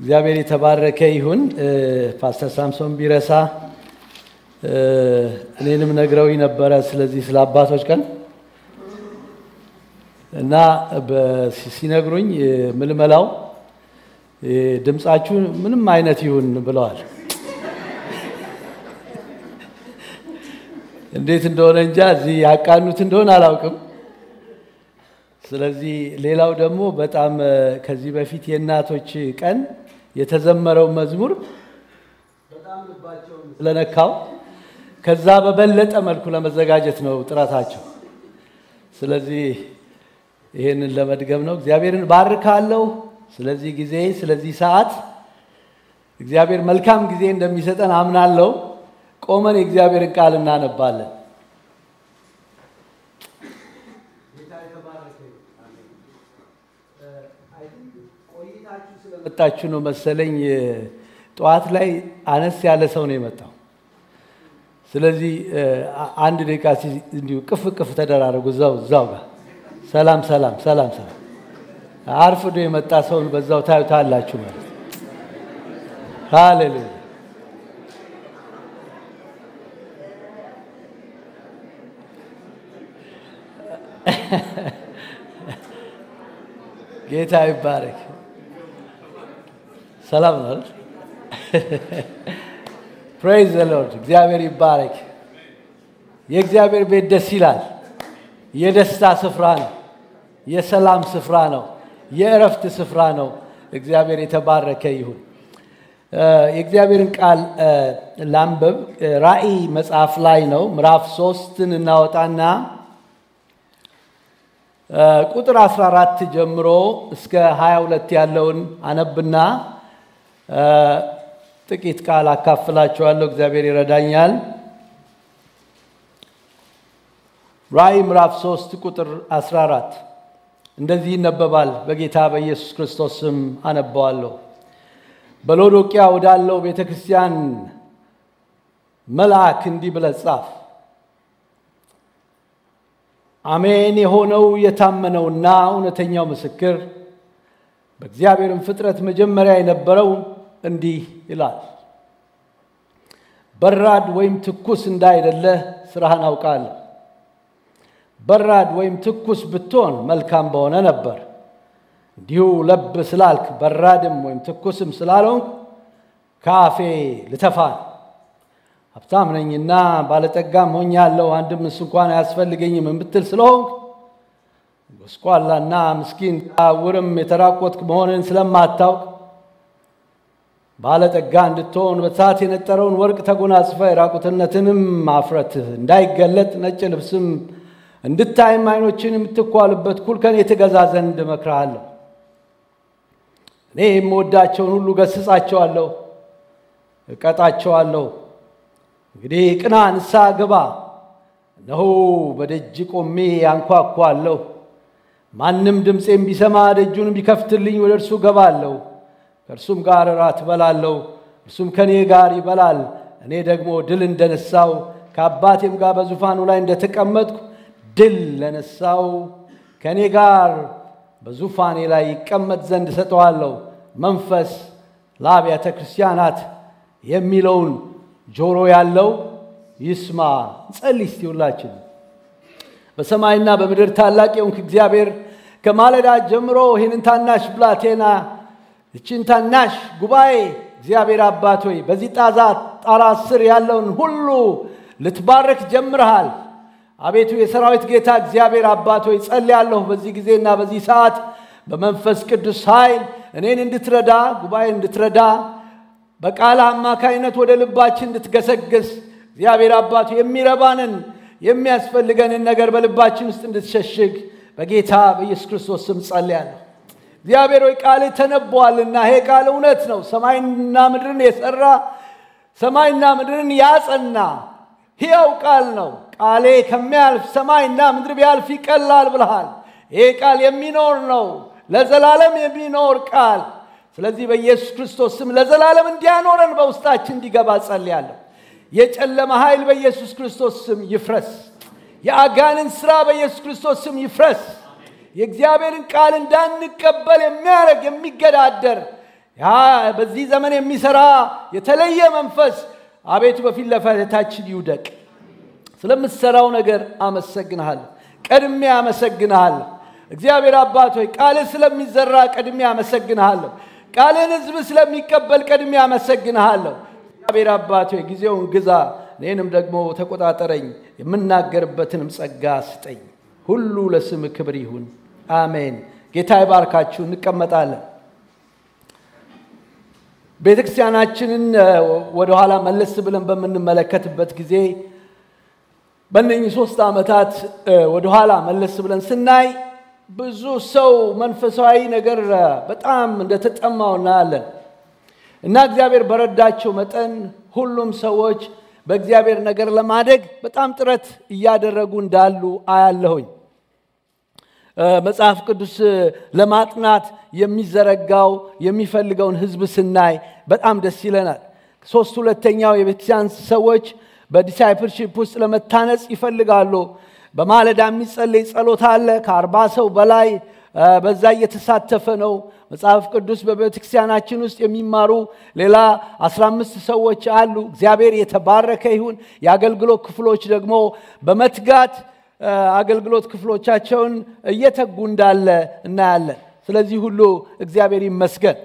እግዚአብሔር የተባረከ ይሁን። ፓስተር ሳምሶን ቢረሳ እኔንም ነግረው ነበረ ስለዚህ ስለ አባቶች ቀን እና ሲነግሩኝ ምልመላው ድምፃችሁ ምንም አይነት ይሁን ብለዋል። እንዴት እንደሆነ እንጃ እዚህ ያቃኑት እንደሆነ አላውቅም። ስለዚህ ሌላው ደግሞ በጣም ከዚህ በፊት የእናቶች ቀን የተዘመረው መዝሙር በጣም ልባቸውን ስለነካው ከዛ በበለጠ መልኩ ለመዘጋጀት ነው ጥረታቸው። ስለዚህ ይህንን ለመድገም ነው። እግዚአብሔርን ባርካለሁ ስለዚህ ጊዜ፣ ስለዚህ ሰዓት። እግዚአብሔር መልካም ጊዜ እንደሚሰጠን አምናለሁ። ቆመን የእግዚአብሔርን ቃል እናነባለን። ስለመጣችሁ ነው መሰለኝ ጠዋት ላይ አነስ ያለ ሰው ነው የመጣው። ስለዚህ አንድ ደቂቃ እንዲሁ ቅፍ ቅፍ ተደራረጉ እዛው እዛው ጋር ሰላም ሰላም ሰላም ሰላም አርፍዶ የመጣ ሰውን በዛው ታዩታላችሁ ማለት ሃሌሉያ ጌታ ይባረክ። ሰላም ነው። ፕሬይዝ ዘ ሎርድ። እግዚአብሔር ይባረክ። የእግዚአብሔር ቤት ደስ ይላል። የደስታ ስፍራ ነው። የሰላም ስፍራ ነው። የእረፍት ስፍራ ነው። እግዚአብሔር የተባረከ ይሁን። የእግዚአብሔርን ቃል ላንበብ። ራእይ መጽሐፍ ላይ ነው። ምዕራፍ ሶስትን እናወጣና ቁጥር 14 ጀምሮ እስከ 22 ያለውን አነብና ጥቂት ቃል አካፍላችኋለሁ። እግዚአብሔር ይረዳኛል። ራእይ ምዕራፍ 3 ቁጥር 14 እንደዚህ ይነበባል። በጌታ በኢየሱስ ክርስቶስ ስም አነባዋለሁ። በሎዶቅያ ወዳለው ቤተ ክርስቲያን መልአክ እንዲህ ብለህ ጻፍ። አሜን የሆነው የታመነውና እውነተኛው ምስክር በእግዚአብሔርም ፍጥረት መጀመሪያ የነበረው እንዲህ ይላል፣ በራድ ወይም ትኩስ እንዳይደለ ስራህን አውቃለሁ። በራድ ወይም ትኩስ ብትሆን መልካም በሆነ ነበር። እንዲሁ ለብ ስላልክ በራድም ወይም ትኩስም ስላልሆንክ ከአፌ ልተፋል። ሀብታም ነኝና ባለጠጋም ሆኛለሁ፣ አንድም እንኳን አያስፈልገኝም የምትል ስለሆንክ ጎስቋላና ምስኪን ዕውርም የተራቆትክ መሆንን ስለማታውቅ ባለጠጋ እንድትሆን በእሳት የነጠረውን ወርቅ ተጎናጽፈ የራቁትነትንም ማፍረት እንዳይገለጥ ነጭ ልብስም እንድታይም አይኖችን የምትኳልበት ኩልከን የትገዛ ዘንድ እመክርሃለሁ። እኔ የምወዳቸውን ሁሉ ገስጻቸዋለሁ፣ እቀጣቸዋለሁ። እንግዲህ ቅና፣ ንሳ ግባ። እነሆ በደጅ ቆሜ ያንኳኳለሁ። ማንም ድምፄም ቢሰማ ደጁንም ቢከፍትልኝ ወደ እርሱ ገባለሁ ከእርሱም ጋር እራት እበላለሁ፣ እርሱም ከእኔ ጋር ይበላል። እኔ ደግሞ ድል እንደነሳው ከአባቴም ጋር በዙፋኑ ላይ እንደተቀመጥኩ ድል ለነሳው ከእኔ ጋር በዙፋኔ ላይ ይቀመጥ ዘንድ እሰጠዋለሁ። መንፈስ ለአብያተ ክርስቲያናት የሚለውን ጆሮ ያለው ይስማ። ጸልይ እስቲ ሁላችን። በሰማይና በምድር ታላቅ የሆንክ እግዚአብሔር ከማለዳ ጀምሮ ይህንን ታናሽ ብላቴና ይችን ታናሽ ጉባኤ እግዚአብሔር አባት ሆይ በዚህ ጣዛ ጣራ ስር ያለውን ሁሉ ልትባርክ ጀምረሃል አቤቱ የሰራዊት ጌታ እግዚአብሔር አባት ሆይ ጸልያለሁ በዚህ ጊዜና በዚህ ሰዓት በመንፈስ ቅዱስ ኃይል እኔን እንድትረዳ ጉባኤ እንድትረዳ በቃል አማካይነት ወደ ልባችን እንድትገሰግስ እግዚአብሔር አባቱ የሚረባንን የሚያስፈልገንን ነገር በልባችን ውስጥ እንድትሸሽግ በጌታ በኢየሱስ ክርስቶስ ስም ጸልያለሁ። እግዚአብሔር ወይ ቃል ተነቧልና ይሄ ቃል እውነት ነው። ሰማይና ምድርን የሰራ ሰማይና ምድርን ያጸና ሕያው ቃል ነው። ቃሌ ከሚያልፍ ሰማይና ምድር ቢያልፍ ይቀላል ብልሃል። ይሄ ቃል የሚኖር ነው፣ ለዘላለም የሚኖር ቃል። ስለዚህ በኢየሱስ ክርስቶስ ስም ለዘላለም እንዲያኖረን በውስጣችን እንዲገባ ጸልያለሁ። የጨለመ ኃይል በኢየሱስ ክርስቶስ ስም ይፍረስ። የአጋንን ሥራ በኢየሱስ ክርስቶስ ስም ይፍረስ። የእግዚአብሔርን ቃል እንዳንቀበል የሚያደረግ የሚገዳደር በዚህ ዘመን የሚሰራ የተለየ መንፈስ አቤቱ በፊት ለፈታችን ይውደቅ። ስለምትሰራው ነገር አመሰግንሃል፣ ቀድሜ አመሰግንሃል። እግዚአብሔር አባት ሆይ ቃልህ ስለሚዘራ ቀድሜ አመሰግንሃለሁ። ቃልህን ህዝብ ስለሚቀበል ቀድሜ አመሰግንሃለሁ። እግዚአብሔር አባት ሆይ ጊዜውን ግዛ፣ እኔንም ደግሞ ተቆጣጠረኝ፣ የምናገርበትንም ጸጋ ስጠኝ። ሁሉ ለስም ክብር ይሁን። አሜን። ጌታ ይባርካችሁ። እንቀመጣለን። ቤተ ክርስቲያናችንን ወደኋላ መለስ ብለን በምንመለከትበት ጊዜ በእነኚህ ሶስት ዓመታት ወደኋላ መለስ ብለን ስናይ ብዙ ሰው መንፈሳዊ ነገር በጣም እንደተጠማው እናያለን እና እግዚአብሔር በረዳቸው መጠን ሁሉም ሰዎች በእግዚአብሔር ነገር ለማደግ በጣም ጥረት እያደረጉ እንዳሉ አያለሁኝ። መጽሐፍ ቅዱስ ለማጥናት የሚዘረጋው የሚፈልገውን ህዝብ ስናይ በጣም ደስ ይለናል። ሶስት ሁለተኛው የቤተክርስቲያን ሰዎች በዲሳይፕልሺፕ ውስጥ ለመታነጽ ይፈልጋሉ። በማለዳ የሚጸለይ ጸሎት አለ። ከአርባ ሰው በላይ በዛ እየተሳተፈ ነው። መጽሐፍ ቅዱስ በቤተክርስቲያናችን ውስጥ የሚማሩ ሌላ አምስት ሰዎች አሉ። እግዚአብሔር የተባረከ ይሁን። የአገልግሎት ክፍሎች ደግሞ በመትጋት አገልግሎት ክፍሎቻቸውን እየተጉ እንዳለ እናያለን ስለዚህ ሁሉ እግዚአብሔር ይመስገን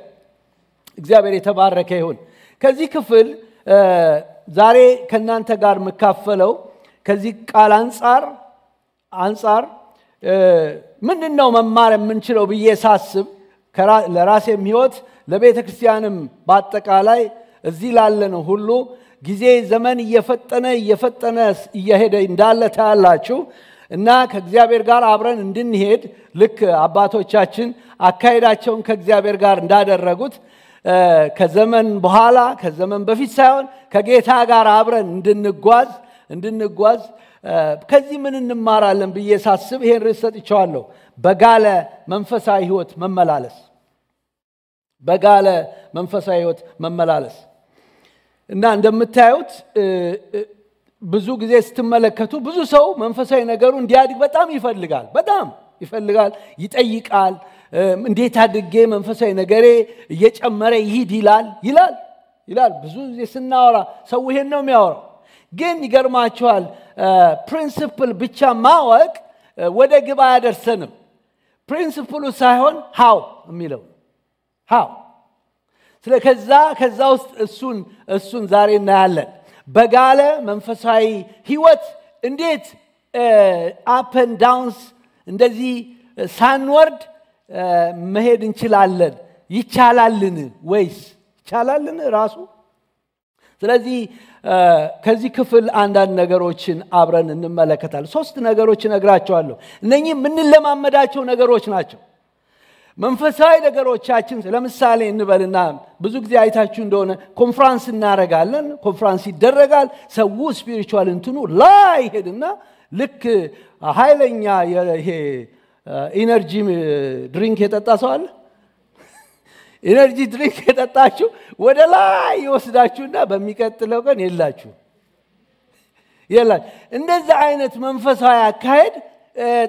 እግዚአብሔር የተባረከ ይሁን ከዚህ ክፍል ዛሬ ከእናንተ ጋር የምካፈለው ከዚህ ቃል አንጻር አንጻር ምንድን ነው መማር የምንችለው ብዬ ሳስብ ለራሴም ህይወት ለቤተ ክርስቲያንም በአጠቃላይ እዚህ ላለነው ሁሉ ጊዜ ዘመን እየፈጠነ እየፈጠነ እየሄደ እንዳለ ታያላችሁ። እና ከእግዚአብሔር ጋር አብረን እንድንሄድ ልክ አባቶቻችን አካሄዳቸውን ከእግዚአብሔር ጋር እንዳደረጉት ከዘመን በኋላ ከዘመን በፊት ሳይሆን ከጌታ ጋር አብረን እንድንጓዝ እንድንጓዝ ከዚህ ምን እንማራለን ብዬ ሳስብ ይሄን ርዕስ ሰጥቸዋለሁ በጋለ መንፈሳዊ ህይወት መመላለስ በጋለ መንፈሳዊ ህይወት መመላለስ እና እንደምታዩት ብዙ ጊዜ ስትመለከቱ ብዙ ሰው መንፈሳዊ ነገሩ እንዲያድግ በጣም ይፈልጋል በጣም ይፈልጋል ይጠይቃል እንዴት አድጌ መንፈሳዊ ነገሬ እየጨመረ ይሂድ ይላል ይላል ይላል ብዙ ጊዜ ስናወራ ሰው ይሄን ነው የሚያወራው ግን ይገርማቸዋል ፕሪንስፕል ብቻ ማወቅ ወደ ግብ አያደርሰንም ፕሪንስፕሉ ሳይሆን ሃው የሚለው ሀው ከዛ ከዛ ውስጥ እሱን እሱን ዛሬ እናያለን። በጋለ መንፈሳዊ ህይወት እንዴት አፕን ዳውንስ እንደዚህ ሳንወርድ መሄድ እንችላለን። ይቻላልን ወይስ ይቻላልን ራሱ? ስለዚህ ከዚህ ክፍል አንዳንድ ነገሮችን አብረን እንመለከታል ሶስት ነገሮች እነግራቸዋለሁ። እነኚህ የምንለማመዳቸው ነገሮች ናቸው። መንፈሳዊ ነገሮቻችን ለምሳሌ እንበልና ብዙ ጊዜ አይታችሁ እንደሆነ ኮንፍራንስ እናረጋለን ኮንፍራንስ ይደረጋል ሰው ስፒሪቹዋል እንትኑ ላይ ይሄድና ልክ ኃይለኛ ይሄ ኢነርጂ ድሪንክ የጠጣ ሰው አለ ኢነርጂ ድሪንክ የጠጣችሁ ወደ ላይ ይወስዳችሁና በሚቀጥለው ቀን የላችሁ የላችሁ እንደዚህ አይነት መንፈሳዊ አካሄድ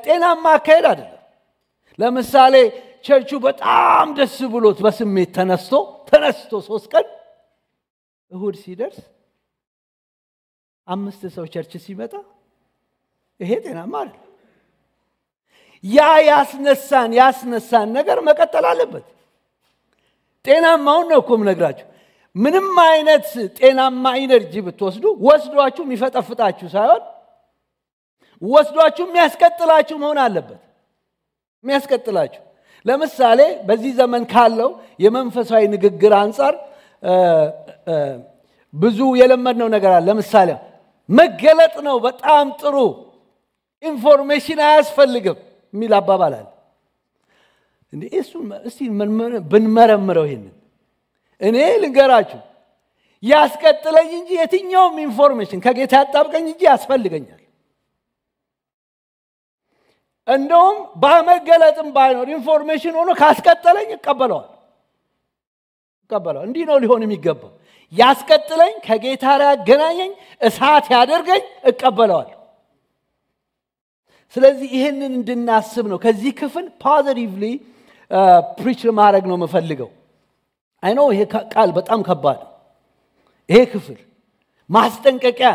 ጤናማ አካሄድ አይደለም ለምሳሌ ቸርቹ በጣም ደስ ብሎት በስሜት ተነስቶ ተነስቶ ሶስት ቀን እሁድ ሲደርስ አምስት ሰው ቸርች ሲመጣ ይሄ ጤናማ አለ ያ ያስነሳን ያስነሳን ነገር መቀጠል አለበት። ጤናማውን ነው እኮም ነግራችሁ ምንም አይነት ጤናማ ኢነርጂ ብትወስዱ ወስዷችሁ የሚፈጠፍጣችሁ ሳይሆን ወስዷችሁ የሚያስቀጥላችሁ መሆን አለበት። የሚያስቀጥላችሁ ለምሳሌ በዚህ ዘመን ካለው የመንፈሳዊ ንግግር አንጻር ብዙ የለመድነው ነገር አለ። ለምሳሌ መገለጥ ነው በጣም ጥሩ፣ ኢንፎርሜሽን አያስፈልግም የሚል አባባል አለ። እስቲ ብንመረምረው ይህንን እኔ ልንገራችሁ ያስቀጥለኝ እንጂ የትኛውም ኢንፎርሜሽን ከጌታ ያጣብቀኝ እንጂ ያስፈልገኛል። እንደውም በመገለጥም ባይኖር ኢንፎርሜሽን ሆኖ ካስቀጠለኝ ይቀበለዋል ይቀበለዋል። እንዲህ ነው ሊሆን የሚገባው። ያስቀጥለኝ፣ ከጌታ ላይ ያገናኘኝ፣ እሳት ያደርገኝ፣ እቀበለዋል። ስለዚህ ይህንን እንድናስብ ነው። ከዚህ ክፍል ፖዘቲቭሊ ፕሪች ማድረግ ነው የምፈልገው። አይኖ ይሄ ቃል በጣም ከባድ ነው። ይሄ ክፍል ማስጠንቀቂያ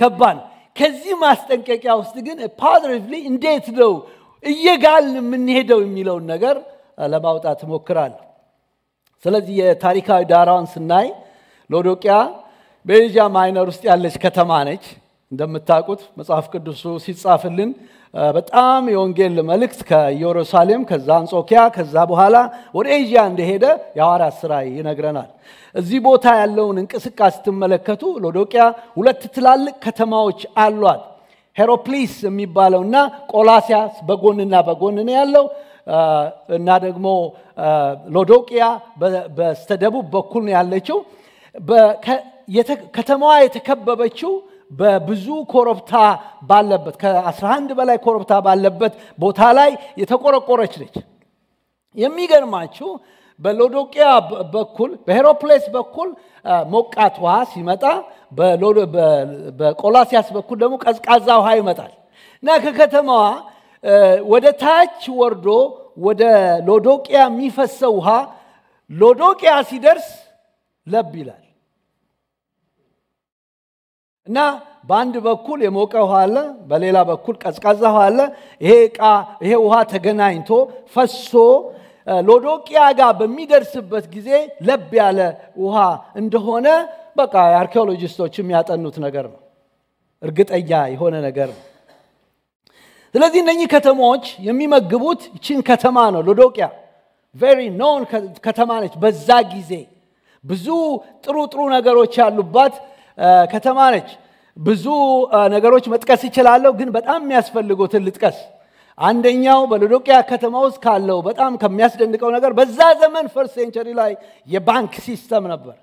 ከባድ ነው። ከዚህ ማስጠንቀቂያ ውስጥ ግን ፓዝሬትሊ እንዴት ነው እየጋል የምንሄደው የሚለውን ነገር ለማውጣት ሞክራል ስለዚህ የታሪካዊ ዳራውን ስናይ ሎዶቅያ በኤዥያ ማይነር ውስጥ ያለች ከተማ ነች። እንደምታውቁት መጽሐፍ ቅዱሱ ሲጻፍልን በጣም የወንጌል መልእክት ከኢየሩሳሌም ከዛ አንጾኪያ ከዛ በኋላ ወደ ኤዥያ እንደሄደ የአዋራ ስራ ይነግረናል። እዚህ ቦታ ያለውን እንቅስቃሴ ስትመለከቱ ሎዶቅያ ሁለት ትላልቅ ከተማዎች አሏት። ሄሮፕሊስ የሚባለው እና ቆላሲያስ በጎንና በጎን ነው ያለው እና ደግሞ ሎዶቅያ በስተደቡብ በኩል ነው ያለችው። ከተማዋ የተከበበችው በብዙ ኮረብታ ባለበት ከ11 በላይ ኮረብታ ባለበት ቦታ ላይ የተቆረቆረች ነች። የሚገርማችሁ በሎዶቅያ በኩል በሄሮፕሌስ በኩል ሞቃት ውሃ ሲመጣ በቆላሲያስ በኩል ደግሞ ቀዝቃዛ ውሃ ይመጣል እና ከከተማዋ ወደ ታች ወርዶ ወደ ሎዶቅያ የሚፈሰው ውሃ ሎዶቅያ ሲደርስ ለብ ይላል። እና በአንድ በኩል የሞቀ ውሃ አለ፣ በሌላ በኩል ቀዝቃዛ ውሃ አለ። ይሄ ዕቃ ይሄ ውሃ ተገናኝቶ ፈሶ ሎዶቅያ ጋር በሚደርስበት ጊዜ ለብ ያለ ውሃ እንደሆነ በቃ የአርኪኦሎጂስቶች የሚያጠኑት ነገር ነው። እርግጠኛ የሆነ ነገር ነው። ስለዚህ እነኚህ ከተሞች የሚመግቡት ይችን ከተማ ነው። ሎዶቅያ ቬሪ ኖን ከተማ ነች። በዛ ጊዜ ብዙ ጥሩ ጥሩ ነገሮች ያሉባት ከተማ ነች። ብዙ ነገሮች መጥቀስ ይችላለሁ፣ ግን በጣም የሚያስፈልጉትን ልጥቀስ። አንደኛው በሎዶቅያ ከተማ ውስጥ ካለው በጣም ከሚያስደንቀው ነገር በዛ ዘመን ፈርስት ሴንቸሪ ላይ የባንክ ሲስተም ነበር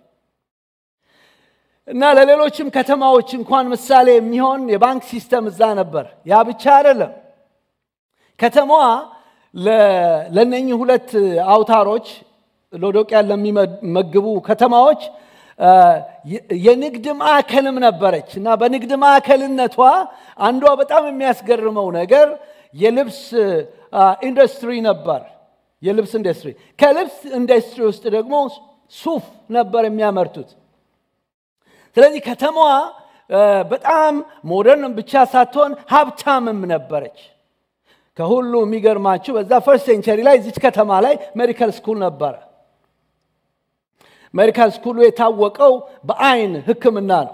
እና ለሌሎችም ከተማዎች እንኳን ምሳሌ የሚሆን የባንክ ሲስተም እዛ ነበር። ያ ብቻ አይደለም። ከተማዋ ለነኚህ ሁለት አውታሮች ሎዶቅያን ለሚመግቡ ከተማዎች የንግድ ማዕከልም ነበረች እና በንግድ ማዕከልነቷ አንዷ በጣም የሚያስገርመው ነገር የልብስ ኢንዱስትሪ ነበር። የልብስ ኢንዱስትሪ ከልብስ ኢንዱስትሪ ውስጥ ደግሞ ሱፍ ነበር የሚያመርቱት። ስለዚህ ከተማዋ በጣም ሞደርን ብቻ ሳትሆን ሀብታምም ነበረች። ከሁሉ የሚገርማችሁ በዛ ፈርስት ሴንቸሪ ላይ እዚች ከተማ ላይ ሜዲካል ስኩል ነበረ። ሜዲካል ስኩሉ የታወቀው በአይን ህክምና ነው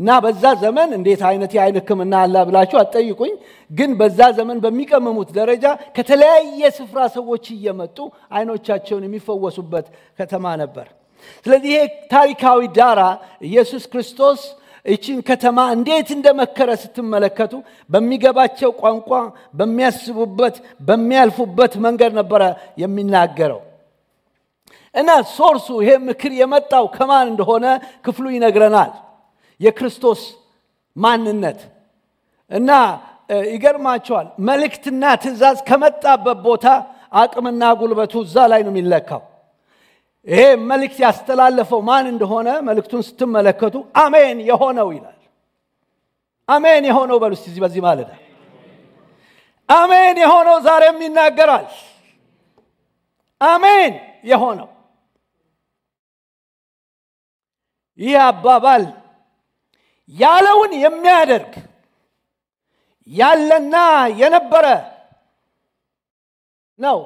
እና በዛ ዘመን እንዴት አይነት የአይን ህክምና አለ ብላችሁ አትጠይቁኝ። ግን በዛ ዘመን በሚቀመሙት ደረጃ ከተለያየ ስፍራ ሰዎች እየመጡ አይኖቻቸውን የሚፈወሱበት ከተማ ነበር። ስለዚህ ይሄ ታሪካዊ ዳራ ኢየሱስ ክርስቶስ ይችን ከተማ እንዴት እንደመከረ ስትመለከቱ በሚገባቸው ቋንቋ በሚያስቡበት በሚያልፉበት መንገድ ነበረ የሚናገረው። እና ሶርሱ ይሄ ምክር የመጣው ከማን እንደሆነ ክፍሉ ይነግረናል። የክርስቶስ ማንነት እና ይገርማቸዋል። መልእክትና ትእዛዝ ከመጣበት ቦታ አቅምና ጉልበቱ እዛ ላይ ነው የሚለካው። ይሄ መልእክት ያስተላለፈው ማን እንደሆነ መልእክቱን ስትመለከቱ አሜን የሆነው ይላል። አሜን የሆነው በሉ እስቲ በዚህ ማለዳ አሜን የሆነው ዛሬም ይናገራል። አሜን የሆነው ይህ አባባል ያለውን የሚያደርግ ያለና የነበረ ነው።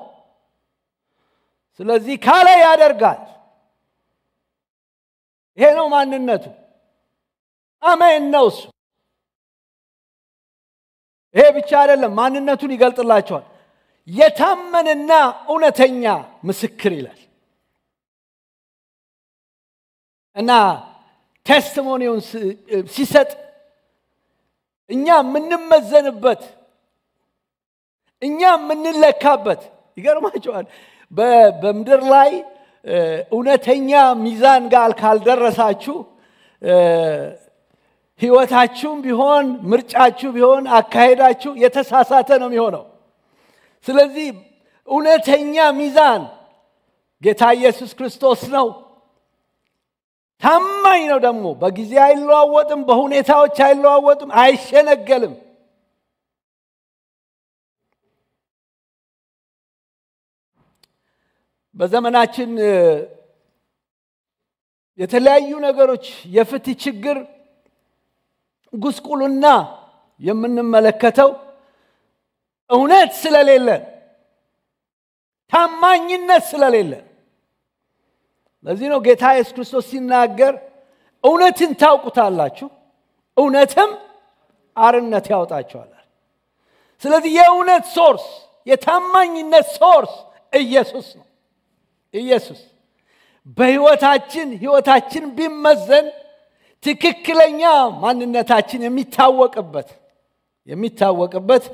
ስለዚህ ካለ ያደርጋል። ይሄ ነው ማንነቱ። አሜን ነው እሱ። ይሄ ብቻ አይደለም፣ ማንነቱን ይገልጥላቸዋል። የታመንና እውነተኛ ምስክር ይላል። እና ቴስቲሞኒውን ሲሰጥ እኛ የምንመዘንበት እኛ የምንለካበት ይገርማቸዋል። በምድር ላይ እውነተኛ ሚዛን ጋር ካልደረሳችሁ ህይወታችሁም ቢሆን ምርጫችሁ ቢሆን አካሄዳችሁ የተሳሳተ ነው የሚሆነው። ስለዚህ እውነተኛ ሚዛን ጌታ ኢየሱስ ክርስቶስ ነው። ታማኝ ነው ደግሞ በጊዜ አይለዋወጥም፣ በሁኔታዎች አይለዋወጥም፣ አይሸነገልም። በዘመናችን የተለያዩ ነገሮች የፍትህ ችግር ጉስቁልና የምንመለከተው እውነት ስለሌለን ታማኝነት ስለሌለን ለዚህ ነው ጌታ ኢየሱስ ክርስቶስ ሲናገር እውነትን ታውቁታላችሁ እውነትም አርነት ያወጣቸዋል ስለዚህ የእውነት ሶርስ የታማኝነት ሶርስ ኢየሱስ ነው ኢየሱስ በህይወታችን ህይወታችን ቢመዘን ትክክለኛ ማንነታችን የሚታወቅበት የሚታወቅበት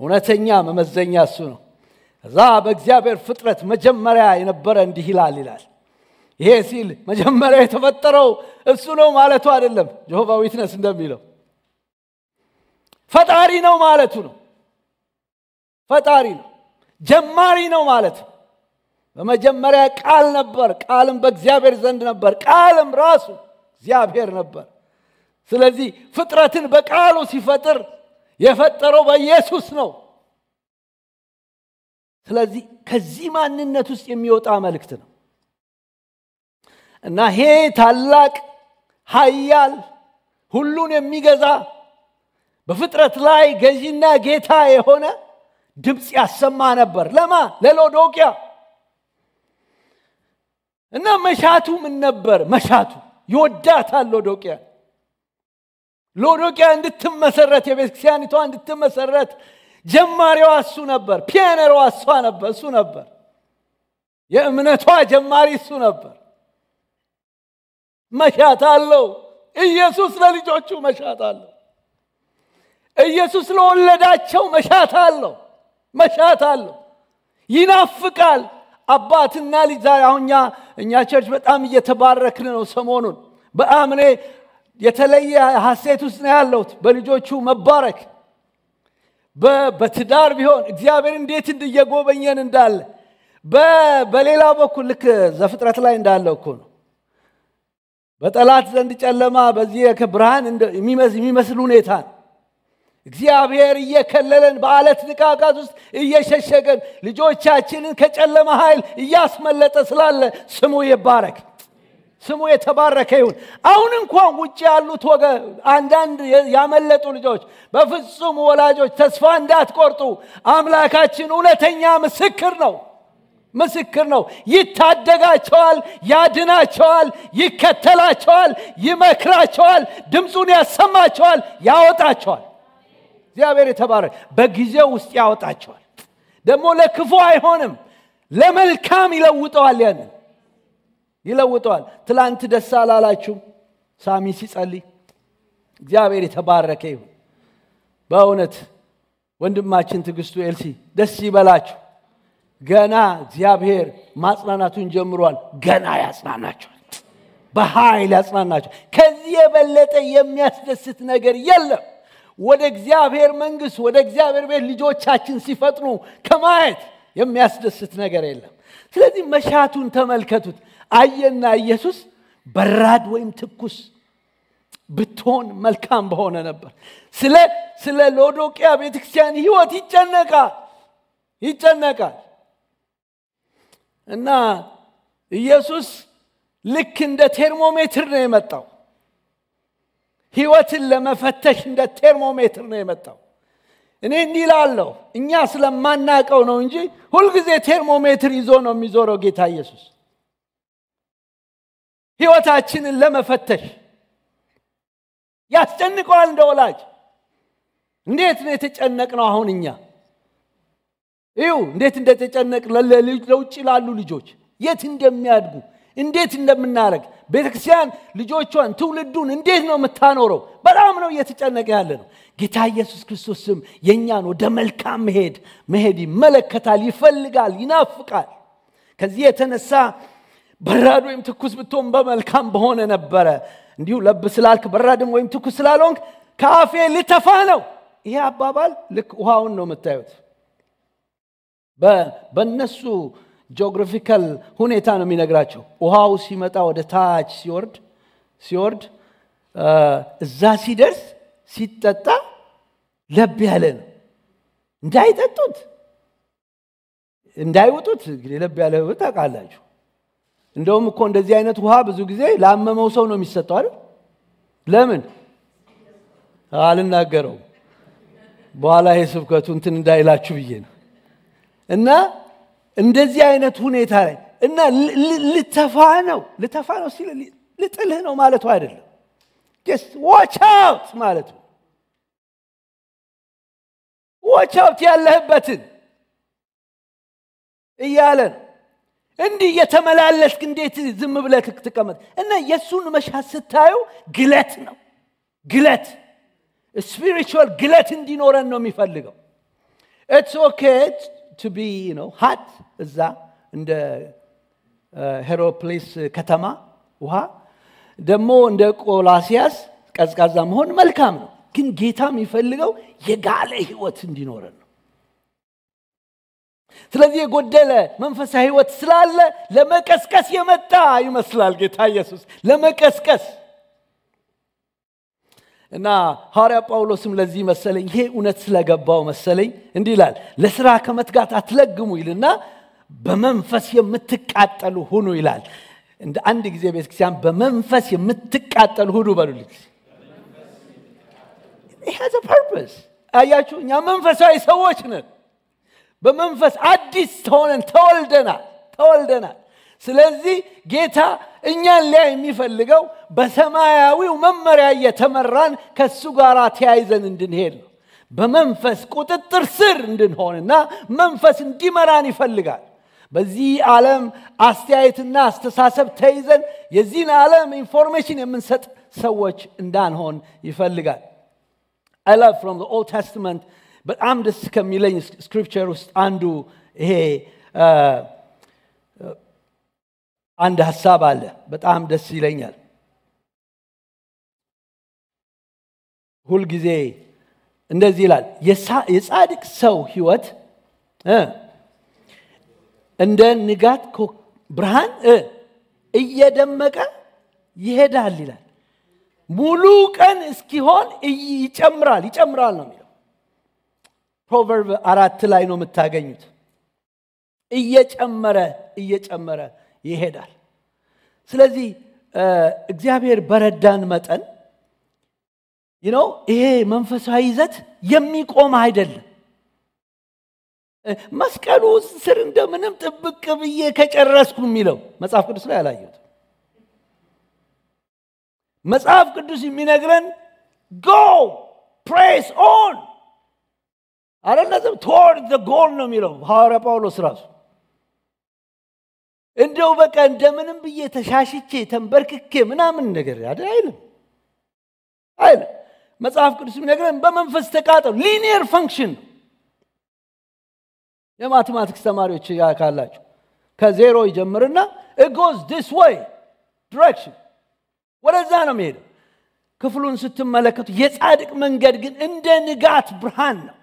እውነተኛ መመዘኛ እሱ ነው እዛ በእግዚአብሔር ፍጥረት መጀመሪያ የነበረ እንዲህ ይላል ይላል ይሄ ሲል መጀመሪያ የተፈጠረው እሱ ነው ማለቱ አይደለም። ጀሆቫ ዊትነስ እንደሚለው ፈጣሪ ነው ማለቱ ነው። ፈጣሪ ነው፣ ጀማሪ ነው ማለት ነው። በመጀመሪያ ቃል ነበር፣ ቃልም በእግዚአብሔር ዘንድ ነበር፣ ቃልም ራሱ እግዚአብሔር ነበር። ስለዚህ ፍጥረትን በቃሉ ሲፈጥር የፈጠረው በኢየሱስ ነው። ስለዚህ ከዚህ ማንነት ውስጥ የሚወጣ መልእክት ነው። እና ይሄ ታላቅ ሀያል ሁሉን የሚገዛ በፍጥረት ላይ ገዢና ጌታ የሆነ ድምፅ ያሰማ ነበር። ለማ ለሎዶቅያ እና መሻቱ ምን ነበር? መሻቱ ይወዳታል ሎዶቅያ ሎዶቅያ እንድትመሰረት የቤተክርስቲያኒቷ እንድትመሰረት ጀማሪዋ እሱ ነበር። ፒያነሯ እሷ ነበር እሱ ነበር። የእምነቷ ጀማሪ እሱ ነበር። መሻት አለው። ኢየሱስ ለልጆቹ መሻት አለው። ኢየሱስ ለወለዳቸው መሻት አለው። መሻት አለው። ይናፍቃል። አባትና ልጅ ዛሬ አሁን እኛ ቸርች በጣም እየተባረክን ነው። ሰሞኑን በጣም እኔ የተለየ ሀሴት ውስጥ ነው ያለሁት በልጆቹ መባረክ በትዳር ቢሆን እግዚአብሔር እንዴት እየጎበኘን እንዳለ በሌላ በኩል ልክ ዘፍጥረት ላይ እንዳለው እኮ ነው በጠላት ዘንድ ጨለማ በዚህ ብርሃን የሚመስል ሁኔታ እግዚአብሔር እየከለለን በአለት ንቃቃት ውስጥ እየሸሸገን ልጆቻችንን ከጨለማ ኃይል እያስመለጠ ስላለ ስሙ ይባረክ። ስሙ የተባረከ ይሁን። አሁን እንኳን ውጭ ያሉት ወገ አንዳንድ ያመለጡ ልጆች በፍጹም ወላጆች ተስፋ እንዳትቆርጡ፣ አምላካችን እውነተኛ ምስክር ነው። ምስክር ነው። ይታደጋቸዋል፣ ያድናቸዋል፣ ይከተላቸዋል፣ ይመክራቸዋል፣ ድምፁን ያሰማቸዋል፣ ያወጣቸዋል። እግዚአብሔር የተባረ በጊዜው ውስጥ ያወጣቸዋል። ደግሞ ለክፉ አይሆንም፣ ለመልካም ይለውጠዋል። ያንን ይለውጠዋል። ትላንት ደስ አላላችሁ ሳሚ ሲጸልይ እግዚአብሔር የተባረከ ይሁን። በእውነት ወንድማችን ትዕግስቱ ኤልሲ ደስ ይበላችሁ። ገና እግዚአብሔር ማጽናናቱን ጀምሯል። ገና ያጽናናቸዋል። በኃይል ያጽናናቸው። ከዚህ የበለጠ የሚያስደስት ነገር የለም። ወደ እግዚአብሔር መንግሥት፣ ወደ እግዚአብሔር ቤት ልጆቻችን ሲፈጥኑ ከማየት የሚያስደስት ነገር የለም። ስለዚህ መሻቱን ተመልከቱት። አየና ኢየሱስ በራድ ወይም ትኩስ ብትሆን መልካም በሆነ ነበር። ስለ ስለ ሎዶቅያ ቤተክርስቲያን ህይወት ይጨነቃል ይጨነቃል። እና ኢየሱስ ልክ እንደ ቴርሞሜትር ነው የመጣው ህይወትን ለመፈተሽ እንደ ቴርሞሜትር ነው የመጣው እኔ እንዲህ ላለሁ እኛ ስለማናቀው ነው እንጂ ሁልጊዜ ቴርሞሜትር ይዞ ነው የሚዞረው ጌታ ኢየሱስ ህይወታችንን ለመፈተሽ ያስጨንቀዋል እንደ ወላጅ እንዴት ነው የተጨነቅ ነው አሁን እኛ ይው እንዴት እንደተጨነቅ ለውጭ ላሉ ልጆች የት እንደሚያድጉ እንዴት እንደምናደረግ ቤተክርስቲያን ልጆቿን ትውልዱን እንዴት ነው የምታኖረው በጣም ነው እየተጨነቀ ያለ ነው ጌታ ኢየሱስ ክርስቶስም የእኛን ወደ መልካም መሄድ መሄድ ይመለከታል ይፈልጋል ይናፍቃል ከዚህ የተነሳ በራድ ወይም ትኩስ ብትሆን በመልካም በሆነ ነበረ እንዲሁ ለብ ስላልክ በራድም ወይም ትኩስ ስላልሆንክ ከአፌ ልተፋ ነው ይሄ አባባል ልክ ውሃውን ነው የምታዩት በነሱ ጂኦግራፊካል ሁኔታ ነው የሚነግራቸው ውሃው ሲመጣ ወደ ታች ሲወርድ ሲወርድ እዛ ሲደርስ ሲጠጣ ለብ ያለ ነው እንዳይጠጡት እንዳይውጡት እንግዲህ ለብ ያለ ታውቃላችሁ እንደውም እኮ እንደዚህ አይነት ውሃ ብዙ ጊዜ ላመመው ሰው ነው የሚሰጠው አይደል ለምን አልናገረው በኋላ የስብከቱ እንትን እንዳይላችሁ ብዬ ነው እና እንደዚህ አይነት ሁኔታ ላይ እና ልተፋ ነው ልተፋ ነው ሲል ልጥልህ ነው ማለቱ አይደለም ስ ዋች አውት ማለቱ ዋች አውት ያለህበትን እያለ ነው እንዲህ እየተመላለስክ እንዴት ዝም ብለህ ትቀመጥ እና የእሱን መሻት ስታዩ ግለት ነው ግለት ስፒሪቹዋል ግለት እንዲኖረን ነው የሚፈልገው ኢትስ ኦኬ ቱ ቢ ነው ሀት እዛ እንደ ሄሮፕሌስ uh, ከተማ ውሃ ደግሞ እንደ ቆላሲያስ ቀዝቃዛ መሆን መልካም ነው ግን ጌታ የሚፈልገው የጋለ ህይወት እንዲኖረን ነው ስለዚህ የጎደለ መንፈሳዊ ህይወት ስላለ ለመቀስቀስ የመጣ ይመስላል ጌታ ኢየሱስ ለመቀስቀስ እና ሐዋርያ ጳውሎስም ለዚህ መሰለኝ ይሄ እውነት ስለገባው መሰለኝ እንዲህ ይላል ለስራ ከመትጋት አትለግሙ ይልና በመንፈስ የምትቃጠሉ ሁኑ ይላል እንደ አንድ ጊዜ ቤተክርስቲያን በመንፈስ የምትቃጠሉ ሁኑ በሉል ሀዝ ፐርፐስ አያችሁ እኛ መንፈሳዊ ሰዎች ነን በመንፈስ አዲስ ተሆነን ተወልደናል ተወልደናል ስለዚህ ጌታ እኛን ሊያ የሚፈልገው በሰማያዊው መመሪያ እየተመራን ከእሱ ጋር ተያይዘን እንድንሄድ ነው። በመንፈስ ቁጥጥር ስር እንድንሆንና መንፈስ እንዲመራን ይፈልጋል። በዚህ ዓለም አስተያየትና አስተሳሰብ ተይዘን የዚህን ዓለም ኢንፎርሜሽን የምንሰጥ ሰዎች እንዳንሆን ይፈልጋል። አይ ፍሮም ኦልድ ቴስትመንት በጣም ደስ ከሚለኝ ስክሪፕቸር ውስጥ አንዱ ይሄ አንድ ሀሳብ አለ። በጣም ደስ ይለኛል። ሁልጊዜ እንደዚህ ይላል፣ የጻድቅ ሰው ህይወት እንደ ንጋት ብርሃን እየደመቀ ይሄዳል ይላል። ሙሉ ቀን እስኪሆን ይጨምራል ይጨምራል ነው የሚለው። ፕሮቨርብ አራት ላይ ነው የምታገኙት። እየጨመረ እየጨመረ ይሄዳል። ስለዚህ እግዚአብሔር በረዳን መጠን ይነው ይሄ መንፈሳዊ ይዘት የሚቆም አይደለም። መስቀሉ ስር እንደምንም ጥብቅ ብዬ ከጨረስኩ የሚለው መጽሐፍ ቅዱስ ላይ አላየሁት። መጽሐፍ ቅዱስ የሚነግረን ጎ ፕሬስ ኦን አለ። ቶርድ ጎል ነው የሚለው ሐዋርያ ጳውሎስ ራሱ እንደው በቃ እንደምንም ብዬ ተሻሽቼ ተንበርክኬ ምናምን ነገር ያደ አይልም አይልም። መጽሐፍ ቅዱስ የሚነግረን በመንፈስ ተቃጠሉ። ሊኒየር ፈንክሽን የማቴማቲክስ ተማሪዎች ካላችሁ ከዜሮ ይጀምርና ኢጎዝ ዲስ ወይ ዲሬክሽን ወደዛ ነው የሚሄደው። ክፍሉን ስትመለከቱ የጻድቅ መንገድ ግን እንደ ንጋት ብርሃን ነው።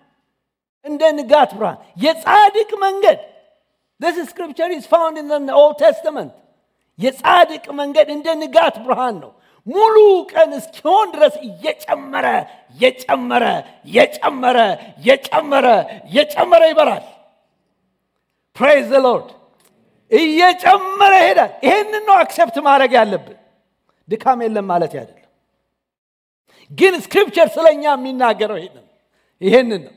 እንደ ንጋት ብርሃን የጻድቅ መንገድ ዚስ ስክሪፕቸር ኢዝ ፋውንድ ኢን ኦልድ ቴስተመንት። የጻድቅ መንገድ እንደ ንጋት ብርሃን ነው። ሙሉ ቀን እስኪሆን ድረስ እየጨመረ የጨመረ የጨመረ የጨመረ የጨመረ ይበራል። ፕሬዝ ሎርድ። እየጨመረ ይሄዳል። ይሄንን ነው አክሴፕት ማድረግ ያለብን። ድካም የለም ማለት አይደለም። ግን ስክሪፕቸር ስለኛ የሚናገረው ይሄንን ይሄንን ነው።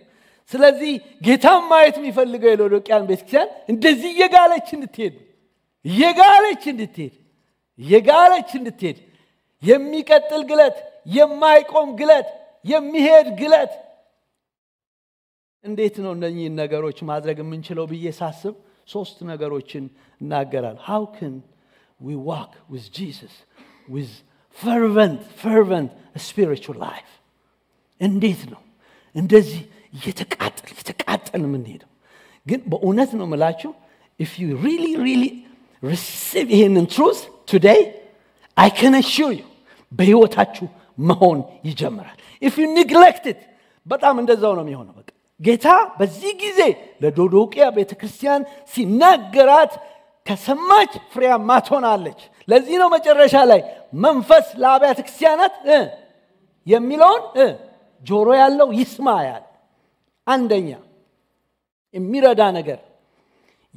ስለዚህ ጌታን ማየት የሚፈልገው የሎዶቅያን ቤተክርስቲያን እንደዚህ እየጋለች እንድትሄድ እየጋለች እንድትሄድ እየጋለች እንድትሄድ የሚቀጥል ግለት፣ የማይቆም ግለት፣ የሚሄድ ግለት። እንዴት ነው እነኚህን ነገሮች ማድረግ የምንችለው ብዬ ሳስብ ሶስት ነገሮችን እናገራል። ሃው ክን ዊ ዋክ ዊዝ ጂሰስ ዊዝ fervent, fervent እንዴት ነው እንደዚህ እየተቃጠል እየተቃጠል የምንሄደው ግን በእውነት ነው ምላችሁ ኢፍ ዩ ሪሊ ሪሊ ሪሲቭ ይህንን ትሩዝ ቱዴይ አይ ዩ በህይወታችሁ መሆን ይጀምራል ኢፍ ዩ ኒግሌክትድ በጣም እንደዛው ነው የሚሆነው በቃ ጌታ በዚህ ጊዜ ለዶዶቅያ ቤተ ክርስቲያን ሲናገራት ከሰማች ፍሬያማ ትሆናለች ለዚህ ነው መጨረሻ ላይ መንፈስ ለአብያተ ክርስቲያናት የሚለውን ጆሮ ያለው ይስማ ያለ አንደኛ የሚረዳ ነገር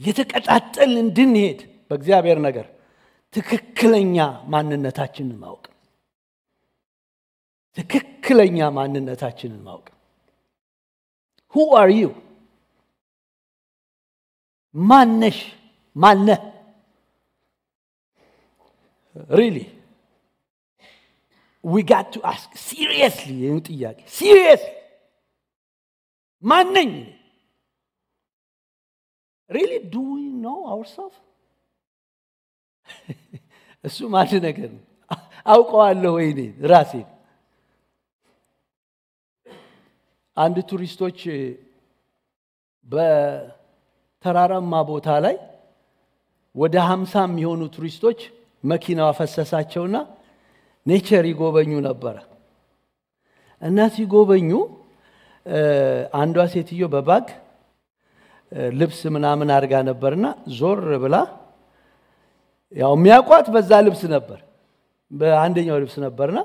የተቀጣጠል እንድንሄድ በእግዚአብሔር ነገር ትክክለኛ ማንነታችንን ማወቅ ትክክለኛ ማንነታችንን ማወቅ ሁ አር ዩ ማነሽ ማነ ሪሊ ዊ ጋት ቱ አስክ ሲሪየስሊ ይህን ጥያቄ ሲሪየስሊ ማነኝ ሪሊ ዱ ዊ ኖ አውርሰልፍ እሱም አንድ ነገር ነው አውቀዋለሁ ወይ እኔ ራሴን አንድ ቱሪስቶች በተራራማ ቦታ ላይ ወደ ሀምሳ የሚሆኑ ቱሪስቶች መኪናዋ ፈሰሳቸውና ኔቸር ይጎበኙ ነበረ እና ሲጎበኙ አንዷ ሴትዮ በባግ ልብስ ምናምን አድርጋ ነበርና ዞር ብላ ያው የሚያውቋት በዛ ልብስ ነበር፣ በአንደኛው ልብስ ነበርና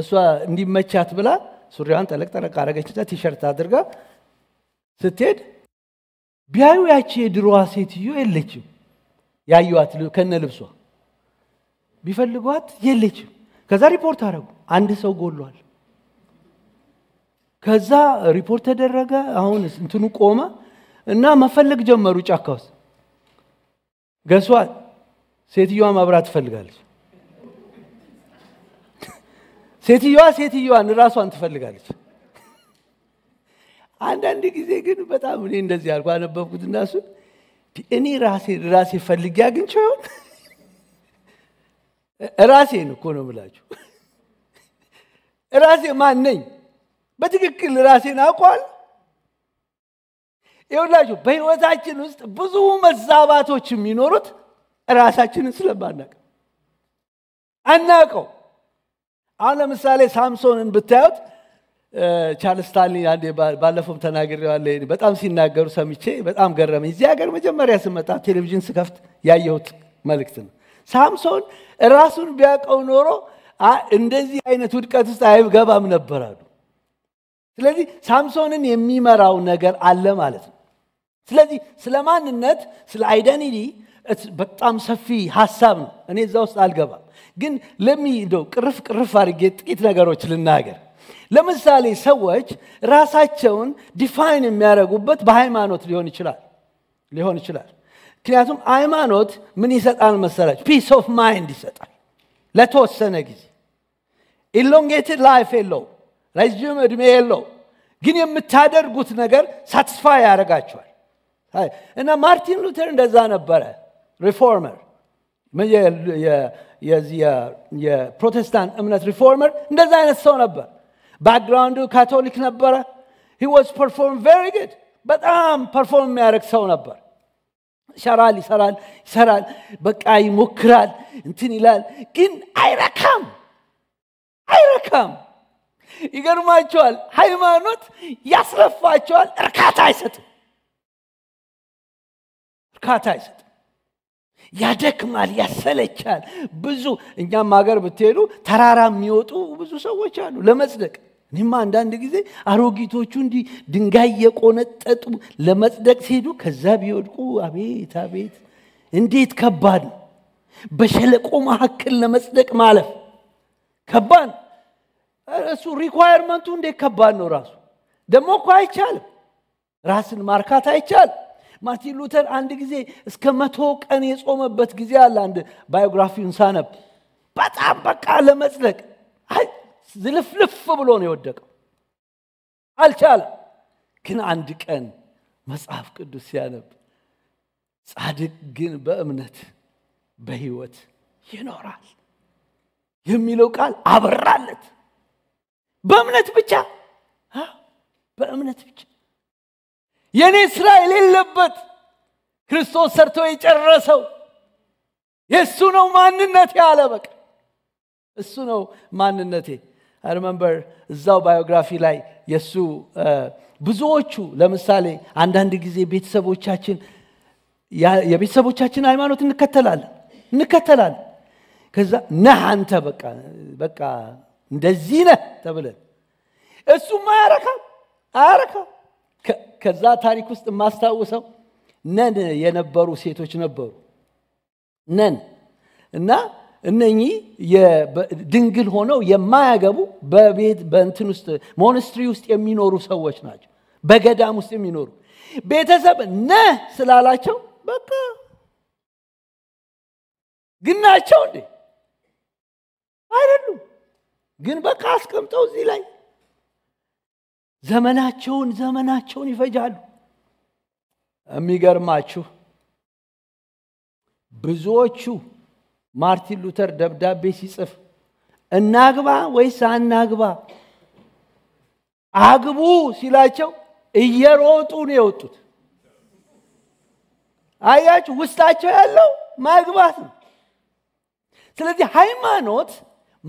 እሷ እንዲመቻት ብላ ሱሪዋን ጠለቅ ጠለቅ አረገች፣ ቲሸርት አድርጋ ስትሄድ ቢያዩ ያቺ የድሮዋ ሴትዮ የለችም። ያዩዋት ከነ ልብሷ ቢፈልጓት የለችም። ከዛ ሪፖርት አደረጉ፣ አንድ ሰው ጎሏል። ከዛ ሪፖርት ተደረገ። አሁን እንትኑ ቆመ እና መፈለግ ጀመሩ ጫካ ውስጥ። ገሷ ሴትዮዋ ማብራት ትፈልጋለች። ሴትዮዋ ሴትዮዋን ራሷን ትፈልጋለች። አንዳንድ ጊዜ ግን በጣም እኔ እንደዚህ አልኩ አነበብኩት እናሱ እኔ ራሴ ራሴ ፈልጌ አግኝቼው ይሆን ራሴን እኮ ነው ራሴ ማን ነኝ? በትክክል ራሴን አውቋል። ይኸውላችሁ በህይወታችን ውስጥ ብዙ መዛባቶች የሚኖሩት ራሳችንን ስለማናቅ አናቀው። አሁን ለምሳሌ ሳምሶንን ብታዩት ቻርልስ ስታንሊ አንዴ ባለፈውም በጣም ሲናገሩ ሰምቼ በጣም ገረመኝ። እዚህ ሀገር መጀመሪያ ስመጣ ቴሌቪዥን ስከፍት ያየሁት መልእክት ነው። ሳምሶን ራሱን ቢያውቀው ኖሮ እንደዚህ አይነት ውድቀት ውስጥ አይገባም ነበራሉ። ስለዚህ ሳምሶንን የሚመራው ነገር አለ ማለት ነው። ስለዚህ ስለ ማንነት፣ ስለ አይደንቲቲ በጣም ሰፊ ሀሳብ ነው። እኔ እዛ ውስጥ አልገባም፣ ግን ለሚ እንደው ቅርፍ ቅርፍ አድርጌ ጥቂት ነገሮች ልናገር። ለምሳሌ ሰዎች ራሳቸውን ዲፋይን የሚያደርጉበት በሃይማኖት ሊሆን ይችላል ሊሆን ይችላል። ምክንያቱም ሃይማኖት ምን ይሰጣል መሰላችሁ? ፒስ ኦፍ ማይንድ ይሰጣል ለተወሰነ ጊዜ ኢሎንጌትድ ላይፍ የለውም። ረዥም እድሜ የለው ግን የምታደርጉት ነገር ሳትስፋይ ያደርጋቸዋል እና ማርቲን ሉተር እንደዛ ነበረ ሪፎርመር የፕሮቴስታንት እምነት ሪፎርመር እንደዛ አይነት ሰው ነበር ባክግራውንዱ ካቶሊክ ነበረ ሂ ዋዝ ፐርፎርም ቨሪ ግድ በጣም ፐርፎርም የሚያደርግ ሰው ነበር ሸራል ይሰራል ይሰራል በቃ ይሞክራል እንትን ይላል ግን አይረካም አይረካም ይገርማቸዋል። ሃይማኖት ያስለፋቸዋል። እርካታ አይሰጥም። እርካታ አይሰጥም። ያደክማል፣ ያሰለቻል። ብዙ እኛም ሀገር ብትሄዱ ተራራ የሚወጡ ብዙ ሰዎች አሉ ለመጽደቅ። እኔማ አንዳንድ ጊዜ አሮጊቶቹ እንዲህ ድንጋይ የቆነጠጡ ለመጽደቅ ሲሄዱ ከዛ ቢወድቁ አቤት አቤት እንዴት ከባድ ነው። በሸለቆ መካከል ለመጽደቅ ማለፍ ከባድ ነው። እሱ ሪኳየርመንቱ እንዴት ከባድ ነው ራሱ ደግሞ እኮ አይቻልም ራስን ማርካት አይቻል ማርቲን ሉተር አንድ ጊዜ እስከ መቶ ቀን የጾመበት ጊዜ አለ አንድ ባዮግራፊውን ሳነብ በጣም በቃ ለመጽለቅ ዝልፍልፍ ብሎ ነው የወደቀው አልቻለም ግን አንድ ቀን መጽሐፍ ቅዱስ ሲያነብ ጻድቅ ግን በእምነት በህይወት ይኖራል የሚለው ቃል አበራለት በእምነት ብቻ በእምነት ብቻ የእኔ ስራ የሌለበት ክርስቶስ ሰርቶ የጨረሰው የእሱ ነው ማንነቴ አለ በቃ እሱ ነው ማንነቴ አርመንበር እዛው ባዮግራፊ ላይ የእሱ ብዙዎቹ ለምሳሌ አንዳንድ ጊዜ ቤተሰቦቻችን የቤተሰቦቻችን ሃይማኖት እንከተላለን እንከተላለን ከዛ ነህ አንተ በቃ በቃ እንደዚህ ነህ ተብለን እሱም አያረካም አያረካም። ከዛ ታሪክ ውስጥ የማስታውሰው ነን የነበሩ ሴቶች ነበሩ ነን እና እነኚህ ድንግል ሆነው የማያገቡ በቤት በእንትን ውስጥ ሞኒስትሪ ውስጥ የሚኖሩ ሰዎች ናቸው። በገዳም ውስጥ የሚኖሩ ቤተሰብ ነ ስላላቸው በቃ ግናቸው እንዴ? አይደሉም። ግን በቃ አስቀምጠው እዚህ ላይ ዘመናቸውን ዘመናቸውን ይፈጃሉ የሚገርማችሁ ብዙዎቹ ማርቲን ሉተር ደብዳቤ ሲጽፍ እናግባ ወይስ አናግባ አግቡ ሲላቸው እየሮጡ ነው የወጡት አያችሁ ውስጣቸው ያለው ማግባት ነው ስለዚህ ሃይማኖት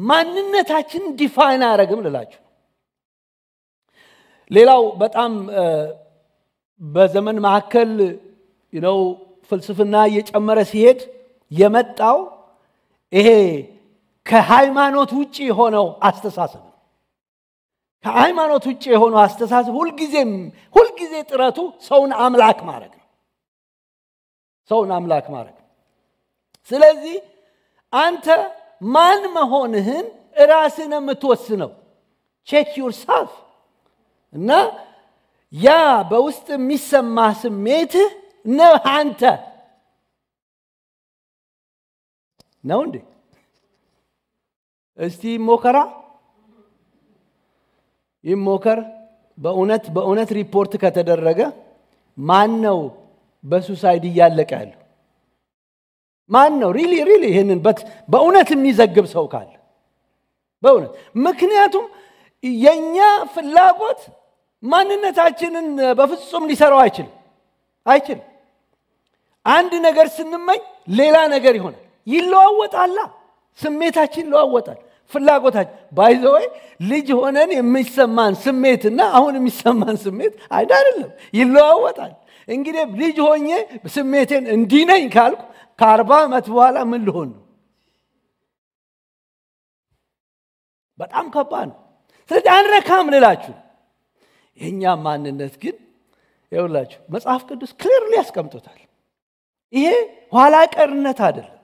ማንነታችን ዲፋይን አያደረግም ልላችሁ ሌላው በጣም በዘመን መካከል ነው ፍልስፍና እየጨመረ ሲሄድ የመጣው ይሄ ከሃይማኖት ውጭ የሆነው አስተሳሰብ ነው። ከሃይማኖት ውጭ የሆነው አስተሳሰብ ሁልጊዜም ሁልጊዜ ጥረቱ ሰውን አምላክ ማድረግ ነው። ሰውን አምላክ ማድረግ ነው። ስለዚህ አንተ ማን መሆንህን ራስህን የምትወስነው ቼክ ዩርሳልፍ እና ያ በውስጥ የሚሰማ ስሜትህ ነው አንተ ነው እንዴ እስቲ ሞከራ ይህ በእውነት በእውነት ሪፖርት ከተደረገ ማን ነው በሱሳይድ እያለቀ ያለው ማን ነው ሪሊ ሪሊ ይህንን በእውነት የሚዘግብ ሰው ካለ በእውነት ምክንያቱም የእኛ ፍላጎት ማንነታችንን በፍጹም ሊሰራው አይችልም አይችልም አንድ ነገር ስንመኝ ሌላ ነገር ይሆናል ይለዋወጣላ ስሜታችን ይለዋወጣል ፍላጎታችን ባይዘወይ ልጅ ሆነን የሚሰማን ስሜትና አሁን የሚሰማን ስሜት አይድ አይደለም ይለዋወጣል እንግዲህ ልጅ ሆኜ ስሜቴን እንዲነኝ ካልኩ ከአርባ ዓመት በኋላ ምን ልሆን ነው? በጣም ከባድ ነው። ስለዚህ አንረካም ልላችሁ። የእኛ ማንነት ግን ይውላችሁ መጽሐፍ ቅዱስ ክሊርሊ ያስቀምጦታል። ይሄ ኋላ ቀርነት አይደለም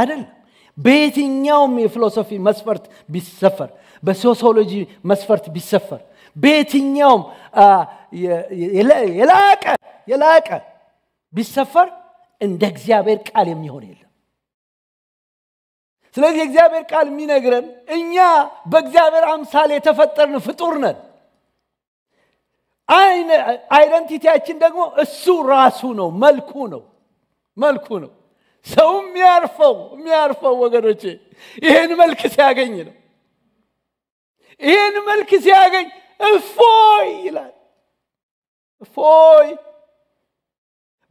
አይደለም። በየትኛውም የፊሎሶፊ መስፈርት ቢሰፈር፣ በሶሶሎጂ መስፈርት ቢሰፈር፣ በየትኛውም የላቀ የላቀ ቢሰፈር እንደ እግዚአብሔር ቃል የሚሆን የለም። ስለዚህ እግዚአብሔር ቃል የሚነግረን እኛ በእግዚአብሔር አምሳል የተፈጠርን ፍጡር ነን። አይደንቲቲያችን ደግሞ እሱ ራሱ ነው፣ መልኩ ነው፣ መልኩ ነው። ሰው የሚያርፈው የሚያርፈው ወገኖቼ ይህን መልክ ሲያገኝ ነው። ይህን መልክ ሲያገኝ እፎይ ይላል። እፎይ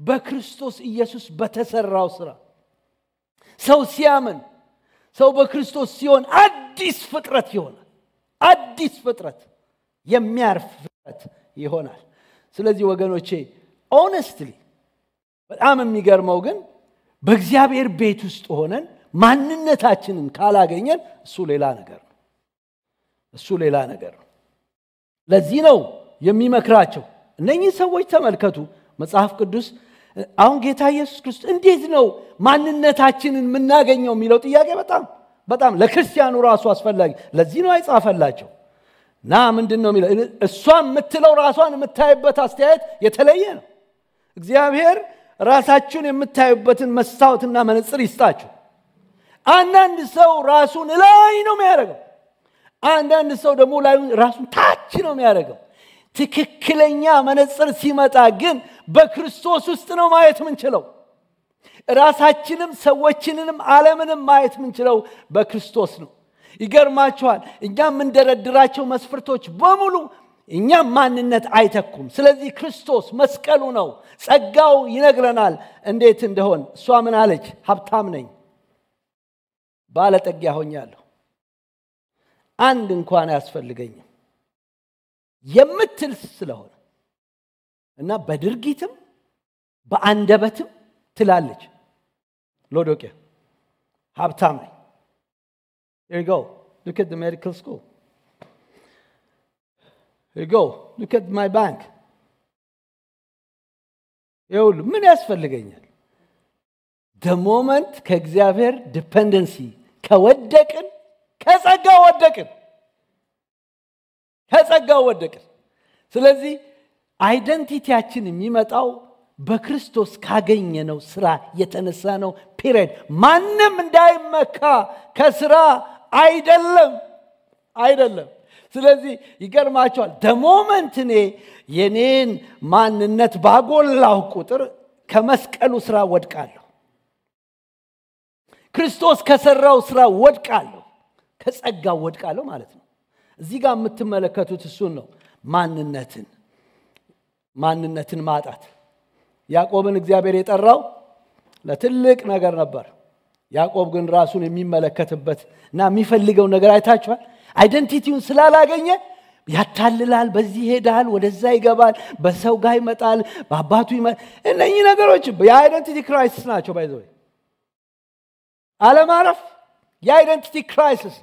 በክርስቶስ ኢየሱስ በተሰራው ስራ ሰው ሲያምን ሰው በክርስቶስ ሲሆን አዲስ ፍጥረት ይሆናል። አዲስ ፍጥረት የሚያርፍ ፍጥረት ይሆናል። ስለዚህ ወገኖቼ ኦነስትሊ በጣም የሚገርመው ግን በእግዚአብሔር ቤት ውስጥ ሆነን ማንነታችንን ካላገኘን እሱ ሌላ ነገር ነው። እሱ ሌላ ነገር ነው። ለዚህ ነው የሚመክራቸው እነኚህ ሰዎች ተመልከቱ መጽሐፍ ቅዱስ አሁን ጌታ ኢየሱስ ክርስቶስ እንዴት ነው ማንነታችንን የምናገኘው የሚለው ጥያቄ በጣም በጣም ለክርስቲያኑ ራሱ አስፈላጊ ለዚህ ነው አይጻፈላቸው ና ምንድን ነው የሚለው እሷ የምትለው ራሷን የምታይበት አስተያየት የተለየ ነው እግዚአብሔር ራሳችሁን የምታዩበትን መስታወትና መነፅር ይስጣችሁ አንዳንድ ሰው ራሱን ላይ ነው የሚያደርገው አንዳንድ ሰው ደግሞ ራሱን ታች ነው የሚያደርገው ትክክለኛ መነጽር ሲመጣ ግን በክርስቶስ ውስጥ ነው ማየት ምንችለው። ራሳችንም ሰዎችንንም አለምንም ማየት ምንችለው በክርስቶስ ነው። ይገርማችኋል። እኛ የምንደረድራቸው መስፈርቶች በሙሉ እኛም ማንነት አይተኩም። ስለዚህ ክርስቶስ መስቀሉ ነው። ጸጋው ይነግረናል እንዴት እንደሆን። እሷ ምን አለች? ሀብታም ነኝ፣ ባለጠጊያ ሆኛለሁ፣ አንድ እንኳን አያስፈልገኝም። የምትል ስለሆነ እና በድርጊትም በአንደበትም ትላለች ሎዶቄ ሀብታም ነኝ Here ልክት ሜዲካል ስኩል at ልክት ማይ ባንክ ይሁሉ ምን ያስፈልገኛል? ደ ሞመንት ከእግዚአብሔር ዲፐንደንሲ ከወደቅን ከጸጋ ወደቅን። ከጸጋው ወደቅን። ስለዚህ አይደንቲቲያችን የሚመጣው በክርስቶስ ካገኘነው ስራ የተነሳ ነው። ፒሪድ። ማንም እንዳይመካ ከስራ አይደለም አይደለም። ስለዚህ ይገርማቸዋል። ደሞመንት እኔ የኔን ማንነት ባጎላሁ ቁጥር ከመስቀሉ ስራ ወድቃለሁ። ክርስቶስ ከሰራው ስራ ወድቃለሁ፣ ከጸጋው ወድቃለሁ ማለት ነው። እዚህ ጋር የምትመለከቱት እሱን ነው ማንነትን ማንነትን ማጣት ያዕቆብን እግዚአብሔር የጠራው ለትልቅ ነገር ነበር ያዕቆብ ግን ራሱን የሚመለከትበት እና የሚፈልገው ነገር አይታችኋል አይደንቲቲውን ስላላገኘ ያታልላል በዚህ ይሄዳል ወደዛ ይገባል በሰው ጋር ይመጣል በአባቱ ይመ እነኚህ ነገሮች የአይደንቲቲ ክራይሲስ ናቸው ባይዘ አለማረፍ የአይደንቲቲ ክራይሲስ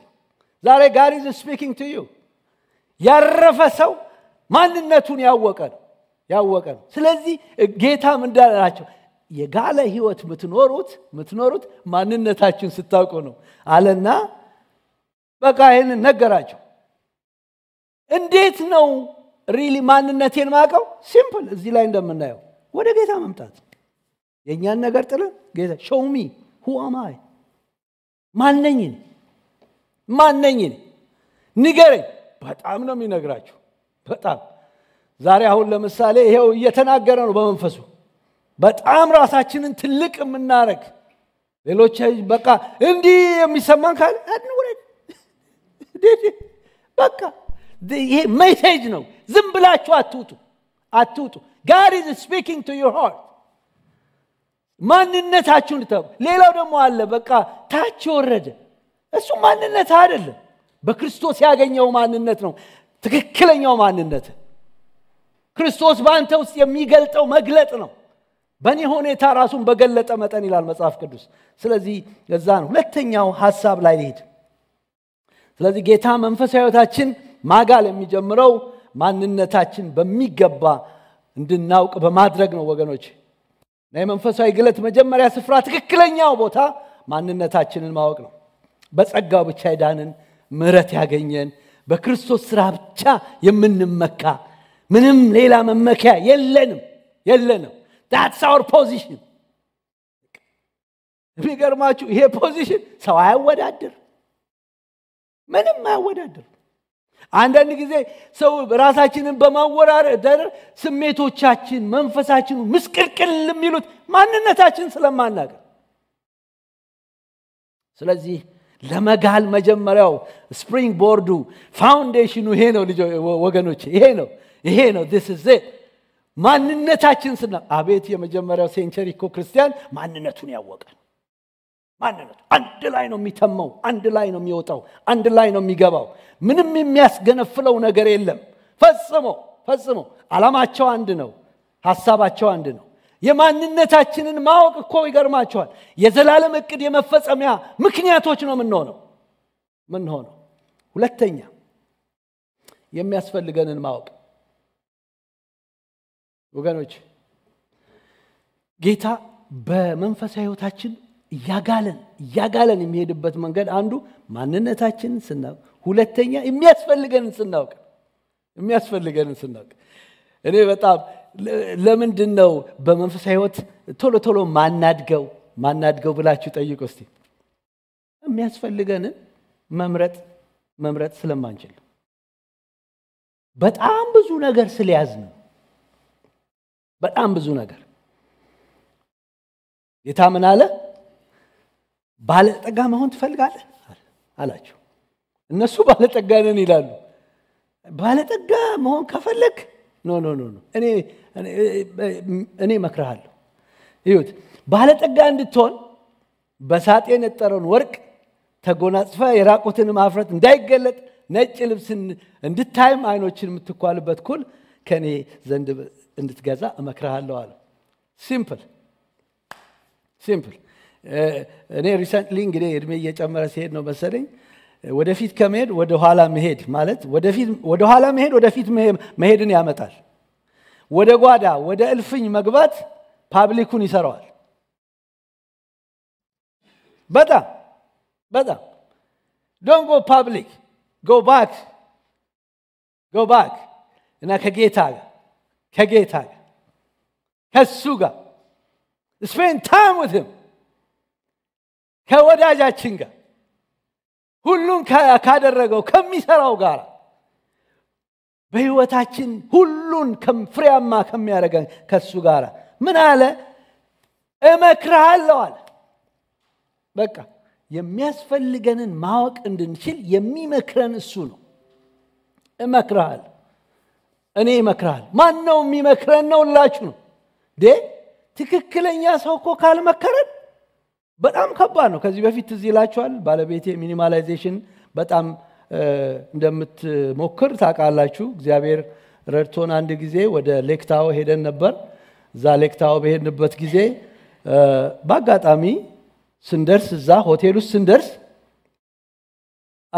ዛሬ ጋድ ኢዝ ስፒኪንግ ቱ ዩ ያረፈ ሰው ማንነቱን ያወቀ ነው ያወቀ ነው። ስለዚህ ጌታም እንዳላቸው የጋለ ህይወት ምትኖሩት ምትኖሩት ማንነታችን ስታውቁ ነው አለና በቃ ይህን ነገራቸው። እንዴት ነው ሪሊ ማንነቴን ማቀው? ሲምፕል፣ እዚህ ላይ እንደምናየው ወደ ጌታ መምጣት የእኛን ነገር ጥለ ጌታ ሾውሚ ሁአማይ ማነኝን ማነኝ ንገረኝ። በጣም ነው የሚነግራችሁ። በጣም ዛሬ አሁን ለምሳሌ ይሄው እየተናገረ ነው በመንፈሱ። በጣም ራሳችንን ትልቅ የምናረግ ሌሎች በቃ እንዲህ የሚሰማን ካለ እንውረድ። በቃ ይሄ ሜሴጅ ነው። ዝም ብላችሁ አትውጡ፣ አትውጡ። ጋድ ኢዝ ስፒኪንግ ቱ ዩር ሃርት ማንነታችሁን ሌላው ደግሞ አለ በቃ ታች ወረደ እሱ ማንነት አይደለም። በክርስቶስ ያገኘው ማንነት ነው ትክክለኛው ማንነት። ክርስቶስ በአንተ ውስጥ የሚገልጠው መግለጥ ነው። በእኔ ሁኔታ ራሱን በገለጠ መጠን ይላል መጽሐፍ ቅዱስ። ስለዚህ ለዛ ነው። ሁለተኛው ሀሳብ ላይ ሊሄድ ስለዚህ ጌታ መንፈሳዊ ማጋል የሚጀምረው ማንነታችን በሚገባ እንድናውቅ በማድረግ ነው ወገኖች። እና የመንፈሳዊ ግለት መጀመሪያ ስፍራ ትክክለኛው ቦታ ማንነታችንን ማወቅ ነው። በጸጋው ብቻ የዳንን ምረት ያገኘን በክርስቶስ ሥራ ብቻ የምንመካ ምንም ሌላ መመኪያ የለንም የለንም ዳትስ አወር ፖዚሽን የሚገርማችሁ ይሄ ፖዚሽን ሰው አያወዳድር ምንም አያወዳድር አንዳንድ ጊዜ ሰው ራሳችንን በማወራረደር ስሜቶቻችን መንፈሳችን ምስቅልቅል የሚሉት ማንነታችን ስለማናገር ስለዚህ ለመጋል መጀመሪያው ስፕሪንግ ቦርዱ ፋውንዴሽኑ ይሄ ነው ወገኖች ይሄ ነው ይሄ ነው ስ ማንነታችን ስና አቤት የመጀመሪያው ሴንቸሪ ኮ ክርስቲያን ማንነቱን ያወቀ ማንነቱ አንድ ላይ ነው የሚተመው አንድ ላይ ነው የሚወጣው አንድ ላይ ነው የሚገባው ምንም የሚያስገነፍለው ነገር የለም ፈጽሞ ፈጽሞ አላማቸው አንድ ነው ሀሳባቸው አንድ ነው የማንነታችንን ማወቅ እኮ ይገርማቸዋል የዘላለም እቅድ የመፈጸሚያ ምክንያቶች ነው ምንሆነው ምንሆነው ሁለተኛ የሚያስፈልገንን ማወቅ ወገኖች ጌታ በመንፈሳዊ ህይወታችን እያጋለን እያጋለን የሚሄድበት መንገድ አንዱ ማንነታችንን ስናውቅ ሁለተኛ የሚያስፈልገንን ስናውቅ የሚያስፈልገንን ስናውቅ እኔ በጣም ለምንድን ነው በመንፈሳዊ ህይወት ቶሎ ቶሎ ማናድገው ማናድገው ብላችሁ ጠይቁ እስቲ የሚያስፈልገንን መምረጥ መምረጥ ስለማንችል በጣም ብዙ ነገር ስለያዝ ነው በጣም ብዙ ነገር ጌታ ምን አለ ባለጠጋ መሆን ትፈልጋለህ አላቸው እነሱ ባለጠጋ ነን ይላሉ ባለጠጋ መሆን ከፈለግ ኖ ኖ ኖ እኔ እመክርሃለሁ። ይሁት ባለጠጋ እንድትሆን በሳጤ የነጠረውን ወርቅ ተጎናጽፈ የራቁትን ማፍረት እንዳይገለጥ ነጭ ልብስን እንድታይም አይኖችን የምትኳልበት ኩል ከእኔ ዘንድ እንድትገዛ እመክረሃለሁ አለ። ሲምፕል ሲምፕል። እኔ ሪሰንትሊ እንግዲህ እድሜ እየጨመረ ሲሄድ ነው መሰለኝ ወደፊት ከመሄድ ወደኋላ መሄድ ማለት ወደኋላ መሄድ ወደፊት መሄድን ያመጣል። ወደ ጓዳ ወደ እልፍኝ መግባት ፓብሊኩን ይሰራዋል። በጣም በጣም ዶን ጎ ፓብሊክ ጎ ባክ ጎ ባክ እና ከጌታ ጋር ከጌታ ጋር ከሱ ጋር ስፔን ታይም ከወዳጃችን ጋር ሁሉን ካደረገው ከሚሰራው ጋር በህይወታችን ሁሉን ፍሬያማ ከሚያደርገን ከሱ ጋር ምን አለ እመክርሃለሁ አለ በቃ የሚያስፈልገንን ማወቅ እንድንችል የሚመክረን እሱ ነው እመክርሃል እኔ ይመክርሃል ማን ነው የሚመክረን ነው ላችሁ ነው ዴ ትክክለኛ ሰው እኮ ካልመከረን በጣም ከባድ ነው። ከዚህ በፊት እዚህ ይላችኋል። ባለቤቴ ሚኒማላይዜሽን በጣም እንደምትሞክር ታውቃላችሁ። እግዚአብሔር ረድቶን አንድ ጊዜ ወደ ሌክታዎ ሄደን ነበር። እዛ ሌክታዎ በሄድንበት ጊዜ በአጋጣሚ ስንደርስ እዛ ሆቴል ውስጥ ስንደርስ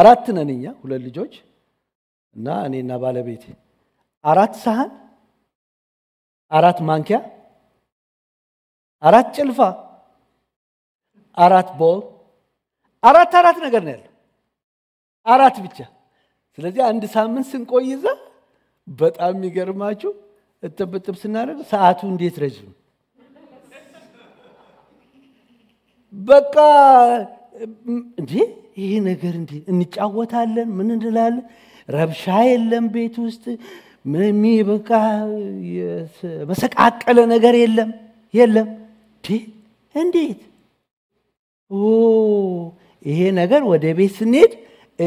አራት ነን እኛ ሁለት ልጆች እና እኔና ባለቤቴ አራት ሳህን፣ አራት ማንኪያ፣ አራት ጭልፋ አራት ቦል አራት አራት ነገር ነው ያለው አራት ብቻ። ስለዚህ አንድ ሳምንት ስንቆይ እዛ በጣም የሚገርማችሁ እጥብጥብ ስናደርግ ሰዓቱ እንዴት ረጅም በቃ እንዴ ይሄ ነገር እንዴ እንጫወታለን፣ ምን እንላለን፣ ረብሻ የለም ቤት ውስጥ ምንም በቃ መሰቃቀለ ነገር የለም የለም እንዴት ይሄ ነገር ወደ ቤት ስንሄድ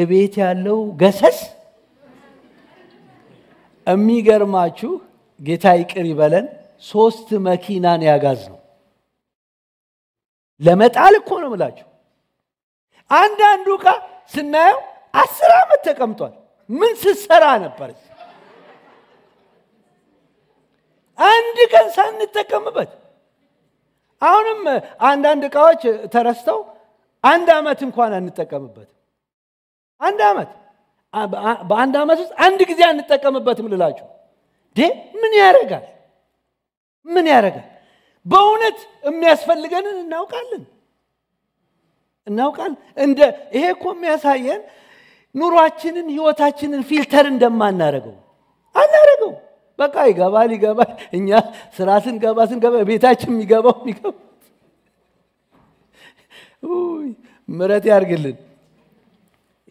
እቤት ያለው ገሰስ የሚገርማችሁ ጌታ ይቅር ይበለን። ሶስት መኪናን ያጋዝ ነው ለመጣል እኮ ነው ምላችሁ። አንዳንዱ ዕቃ ስናየው አስር ዓመት ተቀምጧል። ምን ስሰራ ነበር? አንድ ቀን ሳንጠቀምበት አሁንም አንዳንድ እቃዎች ተረስተው አንድ ዓመት እንኳን አንጠቀምበትም። አንድ ዓመት በአንድ ዓመት ውስጥ አንድ ጊዜ አንጠቀምበትም ልላችሁ ዴ ምን ያደርጋል? ምን ያደርጋል? በእውነት የሚያስፈልገንን እናውቃለን እናውቃለን። እንደ ይሄ እኮ የሚያሳየን ኑሯችንን ህይወታችንን ፊልተር እንደማናደርገው አናረገው በቃ ይገባል ይገባል። እኛ ስራ ስንገባ ስንገባ ቤታችን የሚገባው የሚገባ ምረት ያርግልን።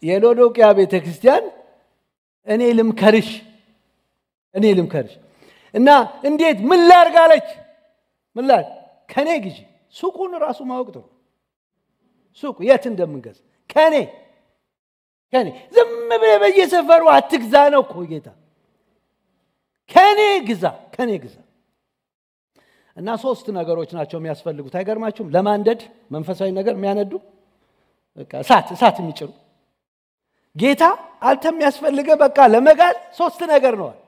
የሎዶቅያ ቤተ ክርስቲያን እኔ ልምከርሽ እኔ ልምከርሽ እና እንዴት ምን ላድርግ አለች። ምን ላድርግ ከኔ ግዢ። ሱቁን ራሱ ማወቅ ጥሩ። ሱቁ የት እንደምንገዝ ከኔ ከኔ ዝም ብለህ በየሰፈሩ አትግዛ ነው እኮ ጌታ ከኔ ግዛ ከኔ ግዛ እና ሶስት ነገሮች ናቸው የሚያስፈልጉት አይገርማችሁም ለማንደድ መንፈሳዊ ነገር የሚያነዱ እሳት እሳት የሚጭሩ ጌታ አንተ የሚያስፈልገ በቃ ለመጋል ሶስት ነገር ነዋል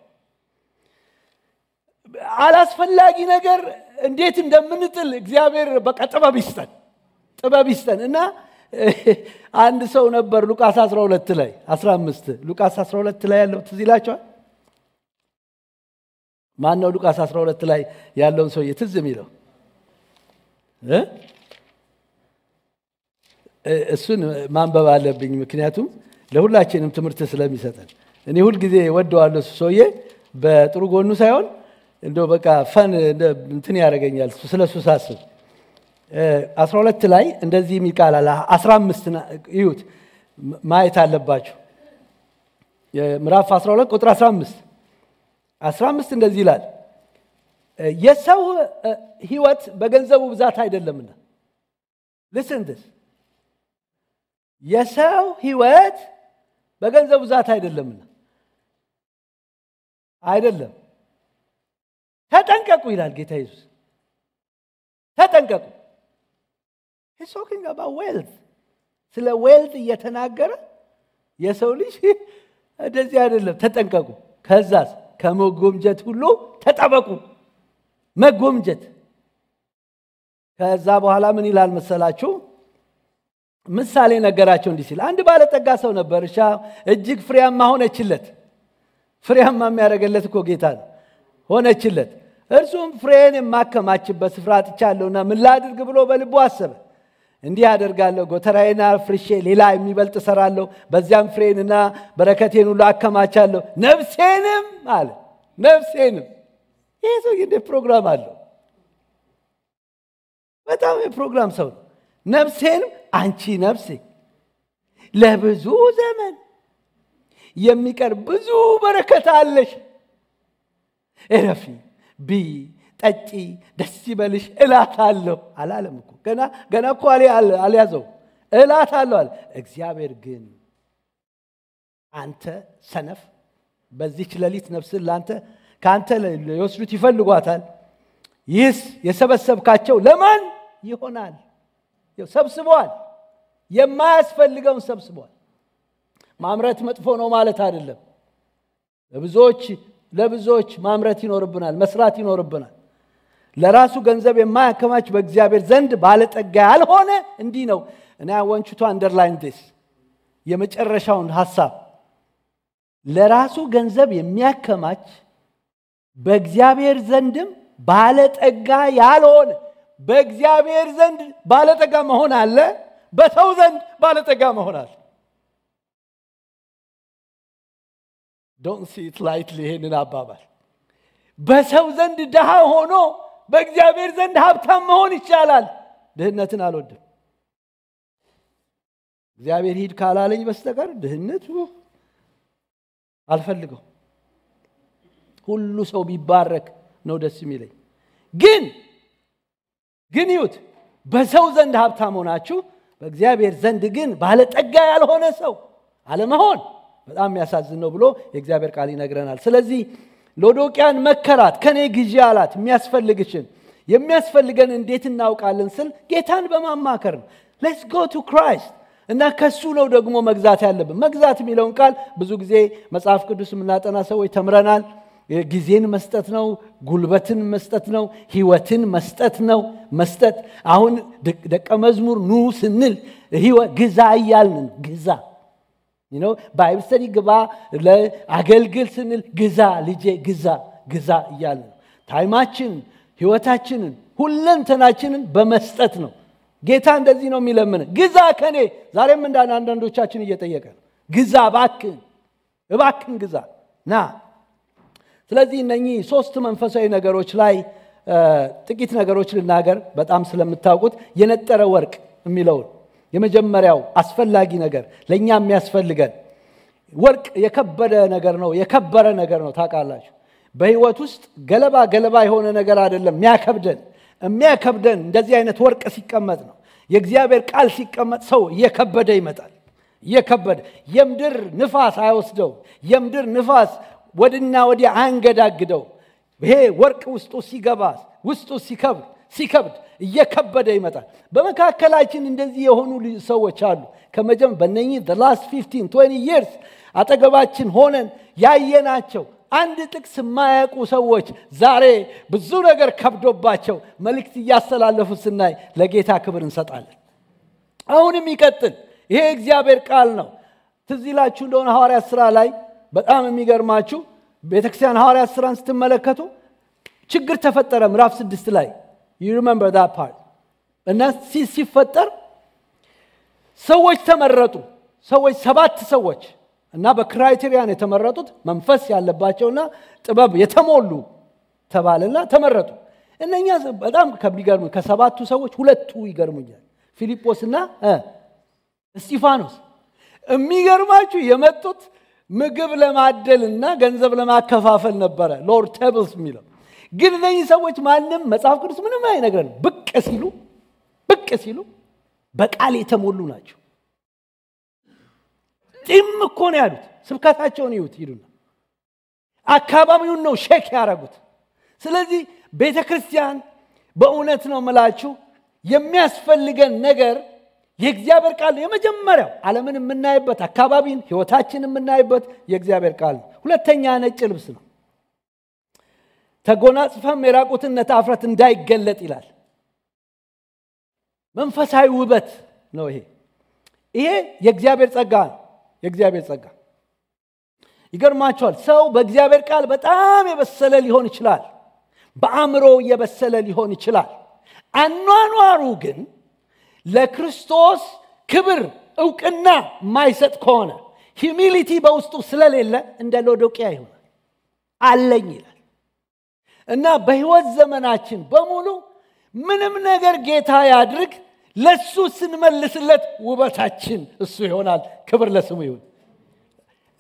አላስፈላጊ ነገር እንዴት እንደምንጥል እግዚአብሔር በቃ ጥበብ ይስጠን ጥበብ ይስጠን እና አንድ ሰው ነበር ሉቃስ 12 ላይ 15 ሉቃስ 12 ላይ ያለው ትዝ ይላቸዋል ማን ነው ሉቃስ 12 ላይ ያለውን ሰውዬ ትዝ የሚለው? እሱን ማንበብ አለብኝ፣ ምክንያቱም ለሁላችንም ትምህርት ስለሚሰጠን። እኔ ሁልጊዜ ወደዋለሁ ሰውዬ በጥሩ ጎኑ ሳይሆን እንደ በቃ ፈን እንትን ያደርገኛል ስለ እሱ ሳስብ። 12 ላይ እንደዚህ የሚቃላል 15 እዩት፣ ማየት አለባችሁ። ምዕራፍ 12 ቁጥር 15 15 እንደዚህ ይላል፣ የሰው ህይወት በገንዘቡ ብዛት አይደለምና። ልስንድስ የሰው ህይወት በገንዘቡ ብዛት አይደለምና አይደለም። ተጠንቀቁ ይላል ጌታ ኢየሱስ። ተጠንቀቁ ሶኪንግ አባ ዌልት ስለ ዌልት እየተናገረ የሰው ልጅ እንደዚህ አይደለም፣ ተጠንቀቁ ከዛስ ከመጎምጀት ሁሉ ተጠበቁ። መጎምጀት ከዛ በኋላ ምን ይላል መሰላችሁ? ምሳሌ ነገራቸው እንዲህ ሲል፣ አንድ ባለጠጋ ሰው ነበር። እርሻ እጅግ ፍሬያማ ሆነችለት። ፍሬያማ የሚያደርገለት እኮ ጌታ ሆነችለት። እርሱም ፍሬን የማከማችበት ስፍራ አጥቻለሁና ምን ላድርግ ብሎ በልቡ አሰበ። እንዲህ አደርጋለሁ፣ ጎተራዬና ፍርሼ ሌላ የሚበልጥ እሰራለሁ፣ በዚያም ፍሬንና በረከቴን ሁሉ አከማቻለሁ፣ ነፍሴንም አለ ነፍሴንም። ይህ ሰው እንደ ፕሮግራም አለው። በጣም የፕሮግራም ሰው ነው። ነፍሴንም አንቺ ነፍሴ ለብዙ ዘመን የሚቀር ብዙ በረከት አለሽ፣ እረፊ ብይ ጠጪ፣ ደስ ይበልሽ እላታለሁ አላለም እኮ ገና ገና እኮ አልያዘው እላታለሁ አለ። እግዚአብሔር ግን አንተ ሰነፍ፣ በዚች ለሊት ነፍስን ለአንተ ከአንተ ሊወስዱት ይፈልጓታል። ይህስ የሰበሰብካቸው ለማን ይሆናል? ሰብስበዋል። የማያስፈልገውን ሰብስበዋል። ማምረት መጥፎ ነው ማለት አይደለም። ለብዙዎች ለብዙዎች ማምረት ይኖርብናል፣ መስራት ይኖርብናል። ለራሱ ገንዘብ የማያከማች በእግዚአብሔር ዘንድ ባለጠጋ ያልሆነ እንዲህ ነው። እና ወንቹቱ አንደርላይን ዲስ የመጨረሻውን ሀሳብ ለራሱ ገንዘብ የሚያከማች በእግዚአብሔር ዘንድም ባለጠጋ ያልሆነ በእግዚአብሔር ዘንድ ባለጠጋ መሆን አለ፣ በሰው ዘንድ ባለጠጋ መሆን አለ። ዶንት ሲት ላይትሊ ይሄንን አባባል በሰው ዘንድ ድሃ ሆኖ በእግዚአብሔር ዘንድ ሀብታም መሆን ይቻላል። ድህነትን አልወድም። እግዚአብሔር ሂድ ካላለኝ በስተቀር ድህነት አልፈልገው። ሁሉ ሰው ቢባረክ ነው ደስ የሚለኝ። ግን ግን ይዩት በሰው ዘንድ ሀብታም ሆናችሁ በእግዚአብሔር ዘንድ ግን ባለጠጋ ያልሆነ ሰው አለመሆን በጣም የሚያሳዝን ነው ብሎ የእግዚአብሔር ቃል ይነግረናል። ስለዚህ ሎዶቅያን መከራት፣ ከኔ ግዢ አላት የሚያስፈልግሽን። የሚያስፈልገን እንዴት እናውቃለን ስል ጌታን በማማከር ነው። ሌትስ ጎ ቱ ክራይስት እና ከሱ ነው ደግሞ መግዛት ያለብን። መግዛት የሚለውን ቃል ብዙ ጊዜ መጽሐፍ ቅዱስ የምናጠና ሰዎች ተምረናል። ጊዜን መስጠት ነው፣ ጉልበትን መስጠት ነው፣ ህይወትን መስጠት ነው። መስጠት አሁን ደቀ መዝሙር ኑ ስንል ግዛ እያልን ግዛ ነው። ስተዲ ግባ፣ ለአገልግል ስንል ግዛ፣ ልጄ ግዛ፣ ግዛ እያለ ታይማችን ህይወታችንን፣ ሁለንተናችንን በመስጠት ነው። ጌታ እንደዚህ ነው የሚለምን፣ ግዛ ከኔ። ዛሬም እንዳ አንዳንዶቻችን እየጠየቀ ግዛ እባክን፣ እባክን ግዛ ና። ስለዚህ እነኚህ ሶስት መንፈሳዊ ነገሮች ላይ ጥቂት ነገሮች ልናገር፣ በጣም ስለምታውቁት የነጠረ ወርቅ የሚለውን የመጀመሪያው አስፈላጊ ነገር ለእኛ የሚያስፈልገን ወርቅ የከበደ ነገር ነው፣ የከበረ ነገር ነው። ታውቃላችሁ፣ በህይወት ውስጥ ገለባ ገለባ የሆነ ነገር አይደለም የሚያከብደን። የሚያከብደን እንደዚህ አይነት ወርቅ ሲቀመጥ ነው። የእግዚአብሔር ቃል ሲቀመጥ ሰው እየከበደ ይመጣል። እየከበደ የምድር ንፋስ አይወስደው፣ የምድር ንፋስ ወድና ወዲያ አንገዳግደው። ይሄ ወርቅ ውስጡ ሲገባ ውስጡ ሲከብድ ሲከብድ እየከበደ ይመጣል። በመካከላችን እንደዚህ የሆኑ ሰዎች አሉ። ከመጀም በነኚህ the ርስ 15 አጠገባችን ሆነን ያየናቸው አንድ ጥቅስ የማያውቁ ሰዎች ዛሬ ብዙ ነገር ከብዶባቸው መልእክት እያስተላለፉ ስናይ ለጌታ ክብር እንሰጣለን። አሁንም ይቀጥል። ይሄ እግዚአብሔር ቃል ነው። ትዚላችሁ እንደሆነ ሐዋርያት ሥራ ላይ በጣም የሚገርማችሁ ቤተክርስቲያን ሐዋርያት ሥራን ስትመለከቱ ችግር ተፈጠረ ምዕራፍ ስድስት ላይ ዩ ሪመምበር ዳት ፓርት እና ሲፈጠር ሰዎች ተመረጡ። ሰዎች ሰባት ሰዎች እና በክራይቴሪያን የተመረጡት መንፈስ ያለባቸውና ጥበብ የተሞሉ ተባለና ተመረጡ። እነኛ በጣም ከሚገርሙ ከሰባቱ ሰዎች ሁለቱ ይገርሙኛል፣ ፊልጶስ እና እስጢፋኖስ። የሚገርማችሁ የመጡት ምግብ ለማደልና ገንዘብ ለማከፋፈል ነበረ። ሎርድ ቴብልስ የሚለው ግን እነዚህ ሰዎች ማንም መጽሐፍ ቅዱስ ምንም አይነግረን። ብቅ ሲሉ ብቅ ሲሉ በቃል የተሞሉ ናቸው። ጢም እኮ ነው ያሉት። ስብከታቸውን ይዩት ሂዱና አካባቢውን ነው ሼክ ያደረጉት። ስለዚህ ቤተ ክርስቲያን በእውነት ነው ምላችሁ የሚያስፈልገን ነገር የእግዚአብሔር ቃል ነው። የመጀመሪያው ዓለምን የምናይበት አካባቢን፣ ህይወታችን የምናይበት የእግዚአብሔር ቃል ነው። ሁለተኛ ነጭ ልብስ ነው። ተጎናጽፈም የራቁትነት አፍረት እንዳይገለጥ ይላል። መንፈሳዊ ውበት ነው ይሄ። ይሄ የእግዚአብሔር ጸጋ ነው። የእግዚአብሔር ጸጋ ይገርማቸዋል። ሰው በእግዚአብሔር ቃል በጣም የበሰለ ሊሆን ይችላል። በአእምሮ የበሰለ ሊሆን ይችላል። አኗኗሩ ግን ለክርስቶስ ክብር እውቅና ማይሰጥ ከሆነ ሂሚሊቲ በውስጡ ስለሌለ እንደ ሎዶቅያ ይሆናል። አለኝ ይላል። እና በህይወት ዘመናችን በሙሉ ምንም ነገር ጌታ ያድርግ፣ ለሱ ስንመልስለት ውበታችን እሱ ይሆናል። ክብር ለስሙ ይሁን።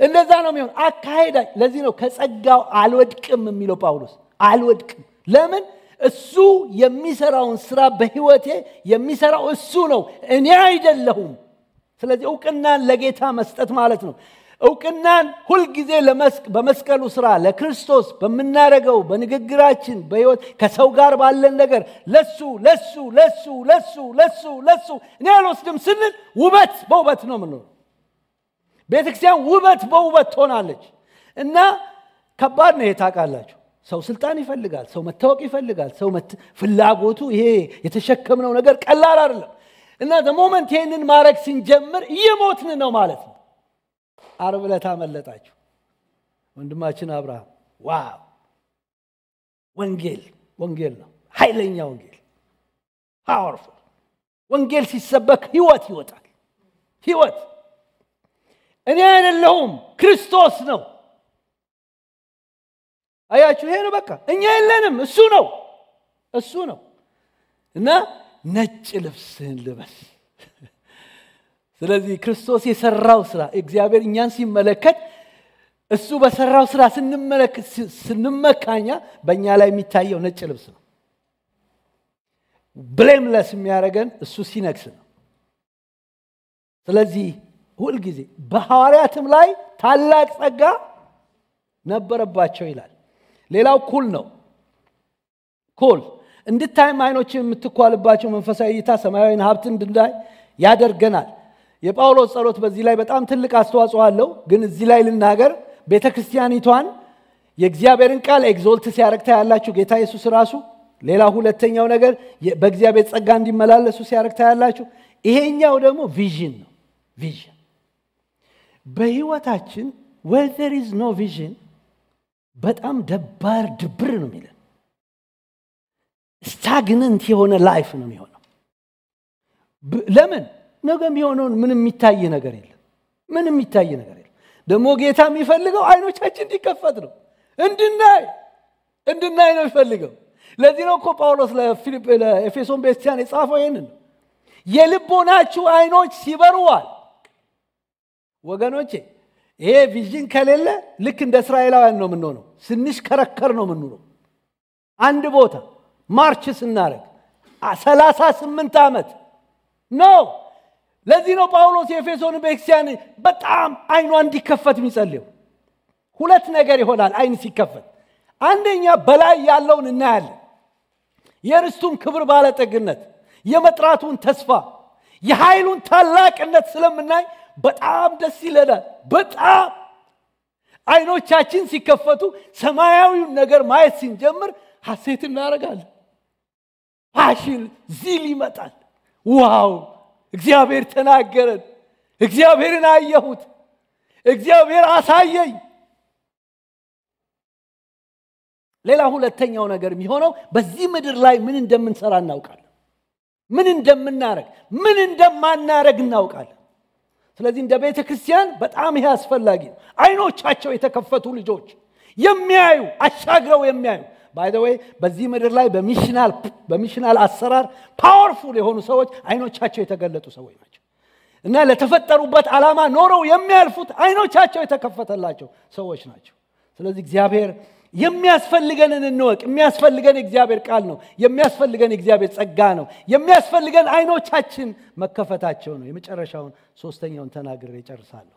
እንደዛ ነው የሚሆን አካሄዳ። ለዚህ ነው ከጸጋው አልወድቅም የሚለው ጳውሎስ። አልወድቅም ለምን? እሱ የሚሰራውን ስራ በህይወቴ የሚሰራው እሱ ነው፣ እኔ አይደለሁም። ስለዚህ እውቅናን ለጌታ መስጠት ማለት ነው። እውቅናን ሁልጊዜ በመስቀሉ ስራ ለክርስቶስ በምናደርገው በንግግራችን በህይወት ከሰው ጋር ባለን ነገር ለሱ ለሱ ለሱ ለሱ ለሱ ለሱ እኔ አልወስድም ስንል ውበት በውበት ነው የምንሆነው። ቤተክርስቲያን ውበት በውበት ትሆናለች እና ከባድ ነው ታውቃላችሁ። ሰው ስልጣን ይፈልጋል፣ ሰው መታወቅ ይፈልጋል፣ ሰው ፍላጎቱ ይሄ የተሸከምነው ነገር ቀላል አይደለም እና ሞመንት ይህንን ማድረግ ስንጀምር እየሞትን ነው ማለት ነው። አርብ ዕለት አመለጣችሁ ወንድማችን አብርሃም። ዋው ወንጌል ወንጌል ነው፣ ኃይለኛ ወንጌል ፓወርፉ ወንጌል ሲሰበክ ህይወት ይወጣል። ህይወት እኔ አይደለሁም ክርስቶስ ነው። አያችሁ፣ ይሄ ነው በቃ። እኛ የለንም፣ እሱ ነው እሱ ነው እና ነጭ ልብስህን ልበስ ስለዚህ ክርስቶስ የሰራው ስራ እግዚአብሔር እኛን ሲመለከት እሱ በሰራው ስራ ስንመካኛ በእኛ ላይ የሚታየው ነጭ ልብስ ነው ብሌምለስ የሚያደረገን እሱ ሲነግስ ነው ስለዚህ ሁልጊዜ በሐዋርያትም ላይ ታላቅ ጸጋ ነበረባቸው ይላል ሌላው ኩል ነው ኩል እንድታይም አይኖችን የምትኳልባቸው መንፈሳዊ እይታ ሰማያዊን ሀብት እንድናይ ያደርገናል የጳውሎስ ጸሎት በዚህ ላይ በጣም ትልቅ አስተዋጽኦ አለው። ግን እዚህ ላይ ልናገር፣ ቤተ ክርስቲያኒቷን የእግዚአብሔርን ቃል ኤግዞልት ሲያደርግ ታያላችሁ። ጌታ ኢየሱስ ራሱ ሌላ ሁለተኛው ነገር በእግዚአብሔር ጸጋ እንዲመላለሱ ሲያደርግ ታያላችሁ። ይሄኛው ደግሞ ቪዥን ነው። ቪዥን በህይወታችን ወር ዝ ኖ ቪዥን በጣም ደባር ድብር ነው የሚለን ስታግነንት የሆነ ላይፍ ነው የሚሆነው ለምን ነገ የሚሆነውን ምንም የሚታይ ነገር የለም። ምንም የሚታይ ነገር የለም። ደግሞ ጌታ የሚፈልገው አይኖቻችን እንዲከፈት ነው፣ እንድናይ እንድናይ ነው የሚፈልገው። ለዚህ ነው እኮ ጳውሎስ ለኤፌሶን ቤተክርስቲያን የጻፈው ይህንን ነው። የልቦናችሁ አይኖች ሲበሩዋል። ወገኖቼ ይሄ ቪዥን ከሌለ ልክ እንደ እስራኤላውያን ነው የምንሆነው። ስንሽከረከር ነው የምንውለው። አንድ ቦታ ማርች ስናደርግ ሰላሳ ስምንት ዓመት ነው ለዚህ ነው ጳውሎስ የኤፌሶን ቤተክርስቲያን በጣም አይኗ እንዲከፈት የሚጸልየው። ሁለት ነገር ይሆናል አይን ሲከፈት። አንደኛ በላይ ያለውን እናያለን፣ የርስቱን ክብር ባለጠግነት፣ የመጥራቱን ተስፋ፣ የኃይሉን ታላቅነት ስለምናይ በጣም ደስ ይለናል። በጣም አይኖቻችን ሲከፈቱ ሰማያዊውን ነገር ማየት ስንጀምር ሐሴት እናደርጋለን። ፋሽን ዚል ይመጣል። ዋው እግዚአብሔር ተናገረን። እግዚአብሔርን አየሁት። እግዚአብሔር አሳየኝ። ሌላ ሁለተኛው ነገር የሚሆነው በዚህ ምድር ላይ ምን እንደምንሰራ እናውቃለን። ምን እንደምናረግ፣ ምን እንደማናረግ እናውቃለን። ስለዚህ እንደ ቤተ ክርስቲያን በጣም ይሄ አስፈላጊ ነው። አይኖቻቸው የተከፈቱ ልጆች የሚያዩ አሻግረው የሚያዩ ባይዘወይ በዚህ ምድር ላይ በሚሽናል አሰራር ፓወርፉል የሆኑ ሰዎች አይኖቻቸው የተገለጡ ሰዎች ናቸው እና ለተፈጠሩበት ዓላማ ኖረው የሚያልፉት አይኖቻቸው የተከፈተላቸው ሰዎች ናቸው ስለዚህ እግዚአብሔር የሚያስፈልገንን እንወቅ የሚያስፈልገን እግዚአብሔር ቃል ነው የሚያስፈልገን እግዚአብሔር ጸጋ ነው የሚያስፈልገን አይኖቻችን መከፈታቸው ነው የመጨረሻውን ሶስተኛውን ተናግሬ ይጨርሳለሁ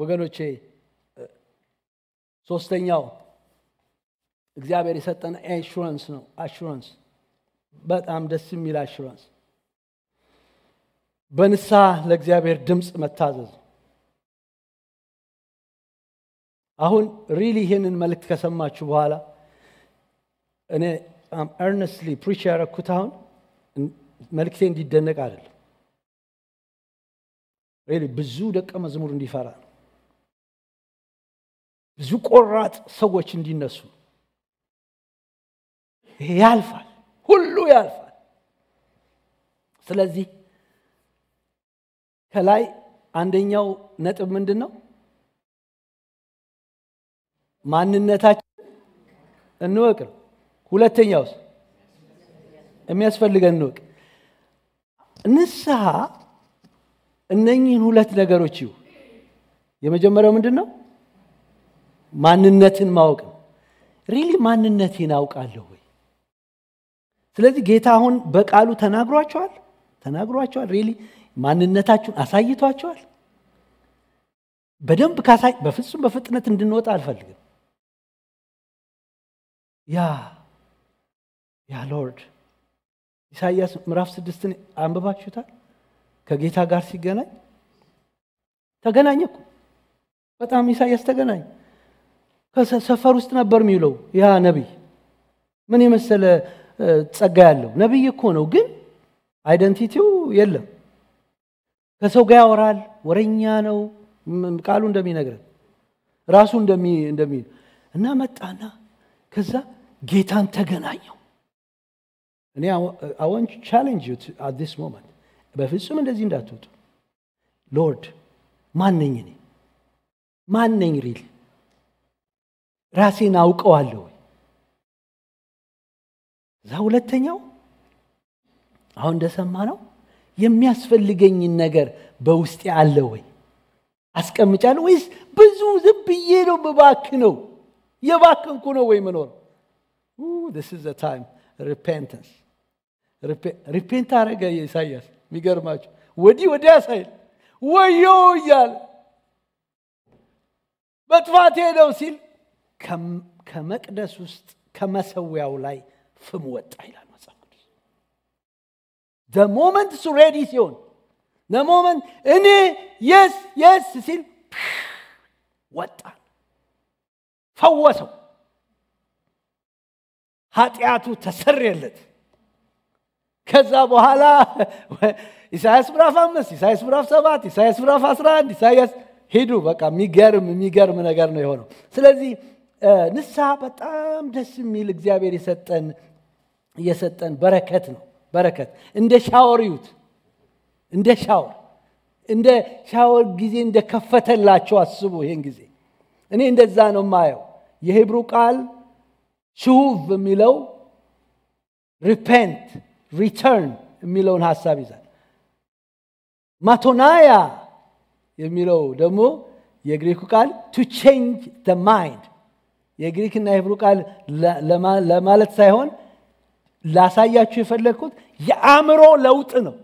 ወገኖቼ ሶስተኛው እግዚአብሔር የሰጠን አሹራንስ ነው። አሹራንስ በጣም ደስ የሚል አሹራንስ በንሳ ለእግዚአብሔር ድምፅ መታዘዝ። አሁን ሪሊ ይህንን መልእክት ከሰማችሁ በኋላ እኔ በጣም ኤርነስትሊ ፕሪች ያረኩት አሁን መልእክቴ እንዲደነቅ አይደለም፣ ብዙ ደቀ መዝሙር እንዲፈራ ብዙ ቆራጥ ሰዎች እንዲነሱ ያልፋል፣ ሁሉ ያልፋል። ስለዚህ ከላይ አንደኛው ነጥብ ምንድን ነው? ማንነታችን እንወቅ ነው። ሁለተኛውስ የሚያስፈልገን እንወቅ። ንስሐ እነኚህን ሁለት ነገሮች ይሁ። የመጀመሪያው ምንድን ነው? ማንነትን ማወቅ ነው። ሪሊ ማንነቴን አውቃለሁ ወይ? ስለዚህ ጌታ አሁን በቃሉ ተናግሯቸዋል ተናግሯቸዋል። ሪሊ ማንነታችሁን አሳይቷቸዋል። በደንብ ካሳይ በፍጹም በፍጥነት እንድንወጣ አልፈልግም። ያ ያ ሎርድ ኢሳይያስ ምዕራፍ ስድስትን አንብባችሁታል። ከጌታ ጋር ሲገናኝ ተገናኘኩ በጣም ኢሳይያስ ተገናኘ። ከሰፈር ውስጥ ነበር የሚውለው ያ ነቢይ። ምን የመሰለ ጸጋ ያለው ነቢይ እኮ ነው፣ ግን አይደንቲቲው የለም። ከሰው ጋር ያወራል፣ ወረኛ ነው፣ ቃሉ እንደሚነግረን ራሱ እንደሚ እና መጣና ከዛ ጌታን ተገናኘው። እኔ አወን ቻሌንጅ አት ዲስ ሞመንት በፍጹም እንደዚህ እንዳትወጡ። ሎርድ ማን እኔ? ማን ሪል ራሴን አውቀዋለሁ። እዛ ሁለተኛው አሁን እንደሰማ ነው የሚያስፈልገኝን ነገር በውስጤ አለ ወይ አስቀምጫለሁ ወይስ ብዙ ዝብዬ ነው በባክ ነው የባክንኩ ነው ወይ ምኖር ታይም ሪፔንተንስ ሪፔንት አረገ ኢሳያስ የሚገርማቸው ወዲህ ወዲ ያሳይል ወዮ እያለ መጥፋቴ ነው ሲል ከመቅደስ ውስጥ ከመሰዊያው ላይ ፍም ወጣ ይላል መጽሐፍ ቅዱስ። ሞመንት እሱ ሬዲ ሲሆን ለሞመንት እኔ የስ የስ ሲል ወጣ፣ ፈወሰው፣ ኃጢአቱ ተሰርየለት ከዛ በኋላ ኢሳያስ ምራፍ አምስት ኢሳያስ ምራፍ ሰባት ኢሳያስ ምራፍ አስራ አንድ ኢሳያስ ሂዱ። በቃ የሚገርም የሚገርም ነገር ነው የሆነው። ስለዚህ ንስሐ በጣም ደስ የሚል እግዚአብሔር የሰጠን የሰጠን በረከት ነው። በረከት እንደ ሻወር ይዩት፣ እንደ ሻወር እንደ ሻወር ጊዜ እንደከፈተላቸው አስቡ። ይህን ጊዜ እኔ እንደዛ ነው የማየው። የሂብሩ ቃል ሹቭ የሚለው ሪፔንት ሪተርን የሚለውን ሀሳብ ይዛል። ማቶናያ የሚለው ደግሞ የግሪኩ ቃል ቱ ቼንጅ ማይንድ የግሪክና የህብሩ ቃል ለማለት ሳይሆን ላሳያችሁ የፈለግኩት የአእምሮ ለውጥ ነው።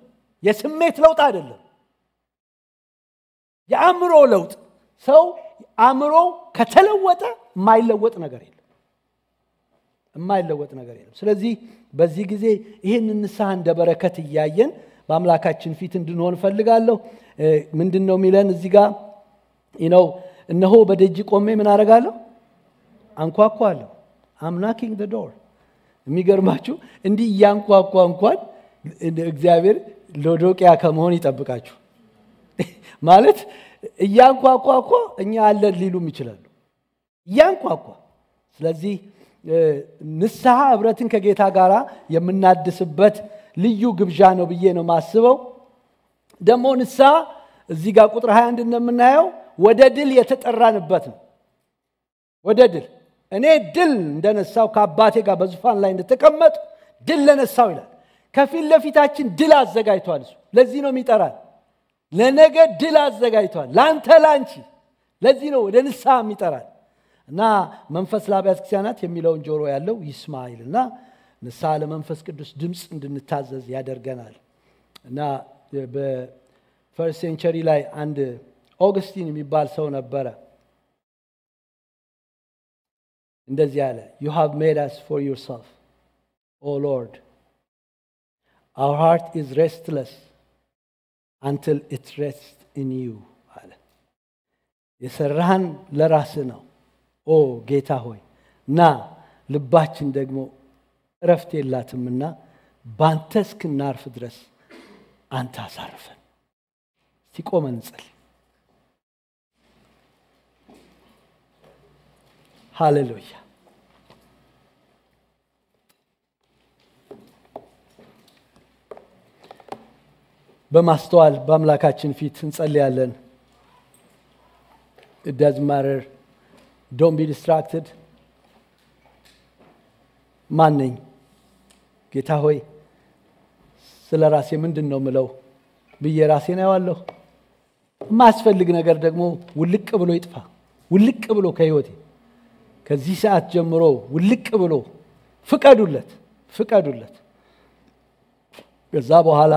የስሜት ለውጥ አይደለም። የአእምሮ ለውጥ ሰው አእምሮ ከተለወጠ የማይለወጥ ነገር የለም። የማይለወጥ ነገር የለም። ስለዚህ በዚህ ጊዜ ይህን ንስሐ እንደ በረከት እያየን በአምላካችን ፊት እንድንሆን እፈልጋለሁ። ምንድን ነው የሚለን እዚህ ጋር ነው እነሆ በደጅ ቆሜ ምን አደርጋለሁ አንኳኳለሁ። አም ናኪንግ ዶር። የሚገርማችሁ እንዲህ እያንኳኳ እንኳን እግዚአብሔር ሎዶቅያ ከመሆን ይጠብቃችሁ። ማለት እያንኳኳ እኮ እኛ አለን ሊሉም ይችላሉ። እያንኳኳ ስለዚህ ንስሐ ህብረትን ከጌታ ጋር የምናድስበት ልዩ ግብዣ ነው ብዬ ነው ማስበው። ደግሞ ንስሐ እዚህ ጋር ቁጥር 21 እንደምናየው ወደ ድል የተጠራንበት ነው። ወደ ድል እኔ ድል እንደነሳው ከአባቴ ጋር በዙፋን ላይ እንደተቀመጡ ድል ለነሳው ይላል። ከፊት ለፊታችን ድል አዘጋጅቷል። እሱ ለዚህ ነው የሚጠራል። ለነገ ድል አዘጋጅቷል። ለአንተ ላንቺ ለዚህ ነው ወደ ንስሐ የሚጠራል። እና መንፈስ ለአብያት ክርስቲያናት የሚለውን ጆሮ ያለው ይስማ እና ንሳ ለመንፈስ ቅዱስ ድምፅ እንድንታዘዝ ያደርገናል። እና በፈርስት ሴንቸሪ ላይ አንድ ኦገስቲን የሚባል ሰው ነበረ እንደዚህ አለ ዩ ሃቭ ሜድ አስ ፎር ዩርሰልፍ ኦ ሎርድ አውር ሃርት ኢዝ ሬስትለስ አንትል ኢት ሬስት ኢን ዩ አለ የሰራህን ለራስ ነው ኦ ጌታ ሆይ ና ልባችን ደግሞ እረፍት የላትምና ባንተ እስክናርፍ ድረስ አንተ አሳርፈን ሲቆመን። ቆመን Halleluja. በማስተዋል በአምላካችን ፊት እንጸልያለን። It ማረር matter. Don't be distracted. ጌታ ሆይ ስለ ራሴ ምንድን ነው ምለው ብዬ ራሴን አየዋለሁ። የማያስፈልግ ነገር ደግሞ ውልቅ ብሎ ይጥፋ፣ ውልቅ ብሎ ከህይወቴ ከዚህ ሰዓት ጀምሮ ውልቅ ብሎ ፍቀዱለት ፍቀዱለት። ከዛ በኋላ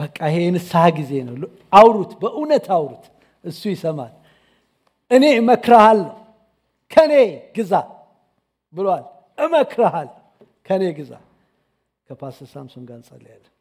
በቃ ይሄ የንስሐ ጊዜ ነው። አውሩት፣ በእውነት አውሩት፣ እሱ ይሰማል። እኔ እመክርሃለሁ ከኔ ግዛ ብሏል። እመክርሃል ከኔ ግዛ። ከፓስተር ሳምሶን ጋር እንጸልያለን።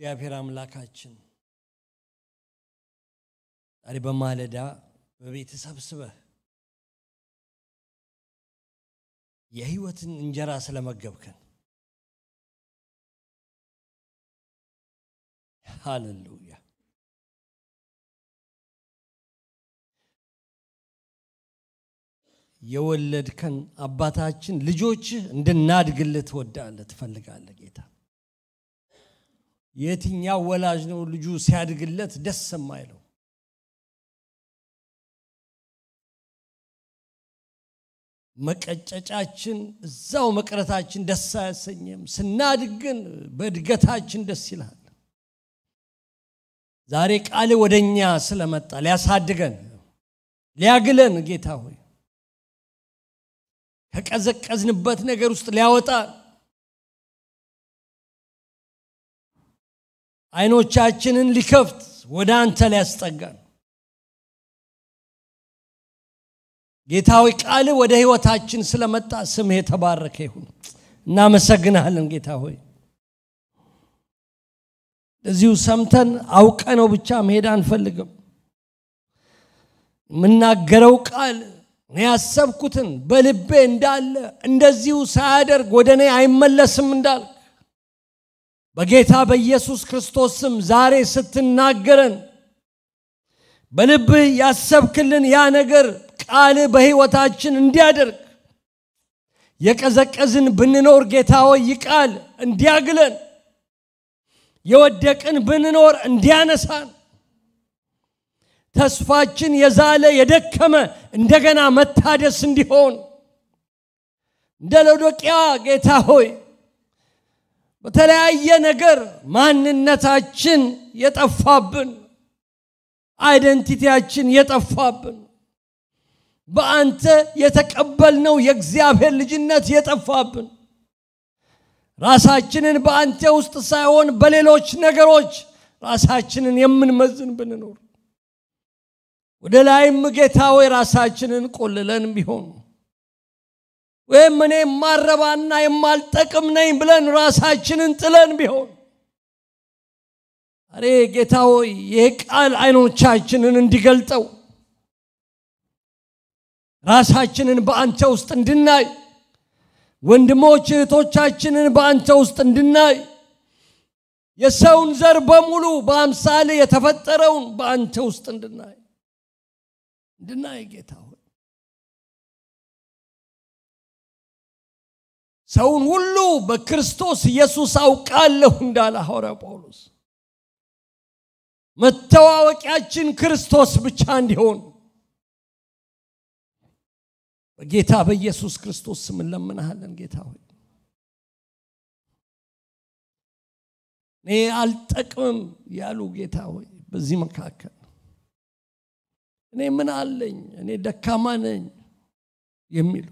እግዚአብሔር አምላካችን ዛሬ በማለዳ በቤት ሰብስበህ የህይወትን እንጀራ ስለመገብከን ሃሌሉያ የወለድከን አባታችን ልጆችህ እንድናድግልህ ትወዳለህ ትፈልጋለህ ጌታ የትኛው ወላጅ ነው ልጁ ሲያድግለት ደስ የማይለው? መቀጨጫችን እዛው መቅረታችን ደስ አያሰኝም። ስናድግ ግን በእድገታችን ደስ ይላል። ዛሬ ቃል ወደ እኛ ስለመጣ ሊያሳድገን ሊያግለን ጌታ ሆይ ከቀዘቀዝንበት ነገር ውስጥ ሊያወጣን አይኖቻችንን ሊከፍት ወደ አንተ ሊያስጠጋን ጌታዊ ቃል ወደ ህይወታችን ስለመጣ ስምህ የተባረከ ይሁን እናመሰግናለን ጌታ ሆይ እዚሁ ሰምተን አውቀ ነው ብቻ መሄድ አንፈልግም የምናገረው ቃል እኔ ያሰብኩትን በልቤ እንዳለ እንደዚሁ ሳያደርግ ወደ እኔ አይመለስም እንዳልክ በጌታ በኢየሱስ ክርስቶስም ዛሬ ስትናገረን በልብህ ያሰብክልን ያ ነገር ቃል በህይወታችን እንዲያደርግ የቀዘቀዝን ብንኖር ጌታ ሆይ ይቃል እንዲያግለን የወደቅን ብንኖር እንዲያነሳን ተስፋችን የዛለ የደከመ እንደገና መታደስ እንዲሆን እንደ ሎዶቅያ ጌታ ሆይ በተለያየ ነገር ማንነታችን የጠፋብን፣ አይደንቲቲያችን የጠፋብን፣ በአንተ የተቀበልነው የእግዚአብሔር ልጅነት የጠፋብን፣ ራሳችንን በአንተ ውስጥ ሳይሆን በሌሎች ነገሮች ራሳችንን የምንመዝን ብንኖር ወደ ላይም ጌታ ወይ ራሳችንን ቆልለን ቢሆን ወይም እኔ የማረባና የማልጠቅም ነኝ ብለን ራሳችንን ጥለን ቢሆን አሬ ጌታ ሆይ ይህ ቃል አይኖቻችንን እንዲገልጠው ራሳችንን በአንተ ውስጥ እንድናይ ወንድሞች እህቶቻችንን በአንተ ውስጥ እንድናይ የሰውን ዘር በሙሉ በአምሳሌ የተፈጠረውን በአንተ ውስጥ እንድናይ እንድናይ ጌታ ሰውን ሁሉ በክርስቶስ ኢየሱስ አውቃለሁ እንዳለ ሐዋርያ ጳውሎስ መተዋወቂያችን ክርስቶስ ብቻ እንዲሆን በጌታ በኢየሱስ ክርስቶስ ስም እንለምንሃለን። ጌታ ሆይ እኔ አልጠቅምም ያሉ ጌታ ሆይ በዚህ መካከል እኔ ምን አለኝ፣ እኔ ደካማ ነኝ የሚሉ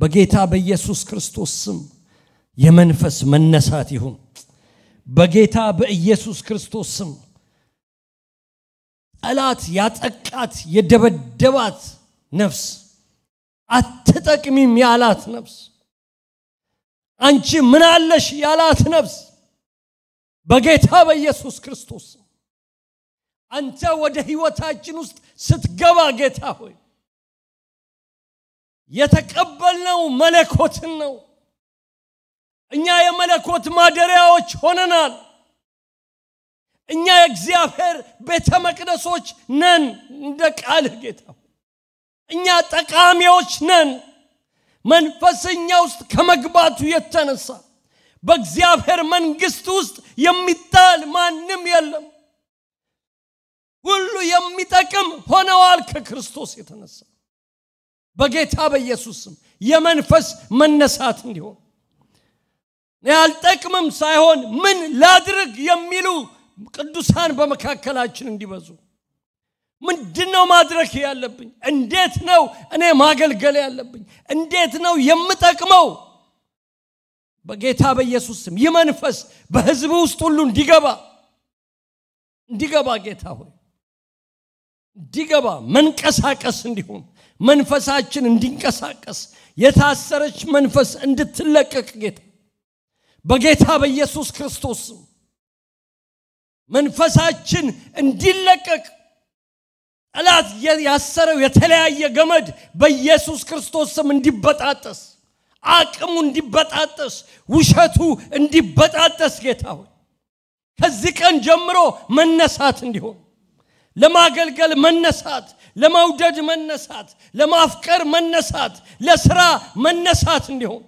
በጌታ በኢየሱስ ክርስቶስ ስም የመንፈስ መነሳት ይሁን። በጌታ በኢየሱስ ክርስቶስ ስም ጠላት ያጠቃት የደበደባት ነፍስ አትጠቅሚም ያላት ነፍስ አንቺ ምናለሽ ያላት ነፍስ በጌታ በኢየሱስ ክርስቶስ አንተ ወደ ህይወታችን ውስጥ ስትገባ ጌታ ሆይ የተቀበልነው መለኮትን ነው። እኛ የመለኮት ማደሪያዎች ሆነናል። እኛ የእግዚአብሔር ቤተ መቅደሶች ነን። እንደ ቃልህ ጌታ እኛ ጠቃሚዎች ነን። መንፈስኛ ውስጥ ከመግባቱ የተነሳ በእግዚአብሔር መንግስት ውስጥ የሚጣል ማንም የለም። ሁሉ የሚጠቅም ሆነዋል ከክርስቶስ የተነሳ በጌታ በኢየሱስም የመንፈስ መነሳት እንዲሆን ያልጠቅምም ሳይሆን ምን ላድርግ የሚሉ ቅዱሳን በመካከላችን እንዲበዙ ምንድን ነው ማድረግ ያለብኝ እንዴት ነው እኔ ማገልገል ያለብኝ እንዴት ነው የምጠቅመው በጌታ በኢየሱስ ስም ይህ መንፈስ በህዝብ ውስጥ ሁሉ እንዲገባ እንዲገባ ጌታ ሆይ እንዲገባ መንቀሳቀስ እንዲሆን መንፈሳችን እንዲንቀሳቀስ የታሰረች መንፈስ እንድትለቀቅ ጌታ በጌታ በኢየሱስ ክርስቶስ መንፈሳችን እንዲለቀቅ ጠላት ያሰረው የተለያየ ገመድ በኢየሱስ ክርስቶስ ስም እንዲበጣጠስ አቅሙ እንዲበጣጠስ ውሸቱ እንዲበጣጠስ ጌታ ሆይ ከዚህ ቀን ጀምሮ መነሳት እንዲሆን ለማገልገል መነሳት፣ ለመውደድ መነሳት፣ ለማፍቀር መነሳት፣ ለስራ መነሳት እንዲሆን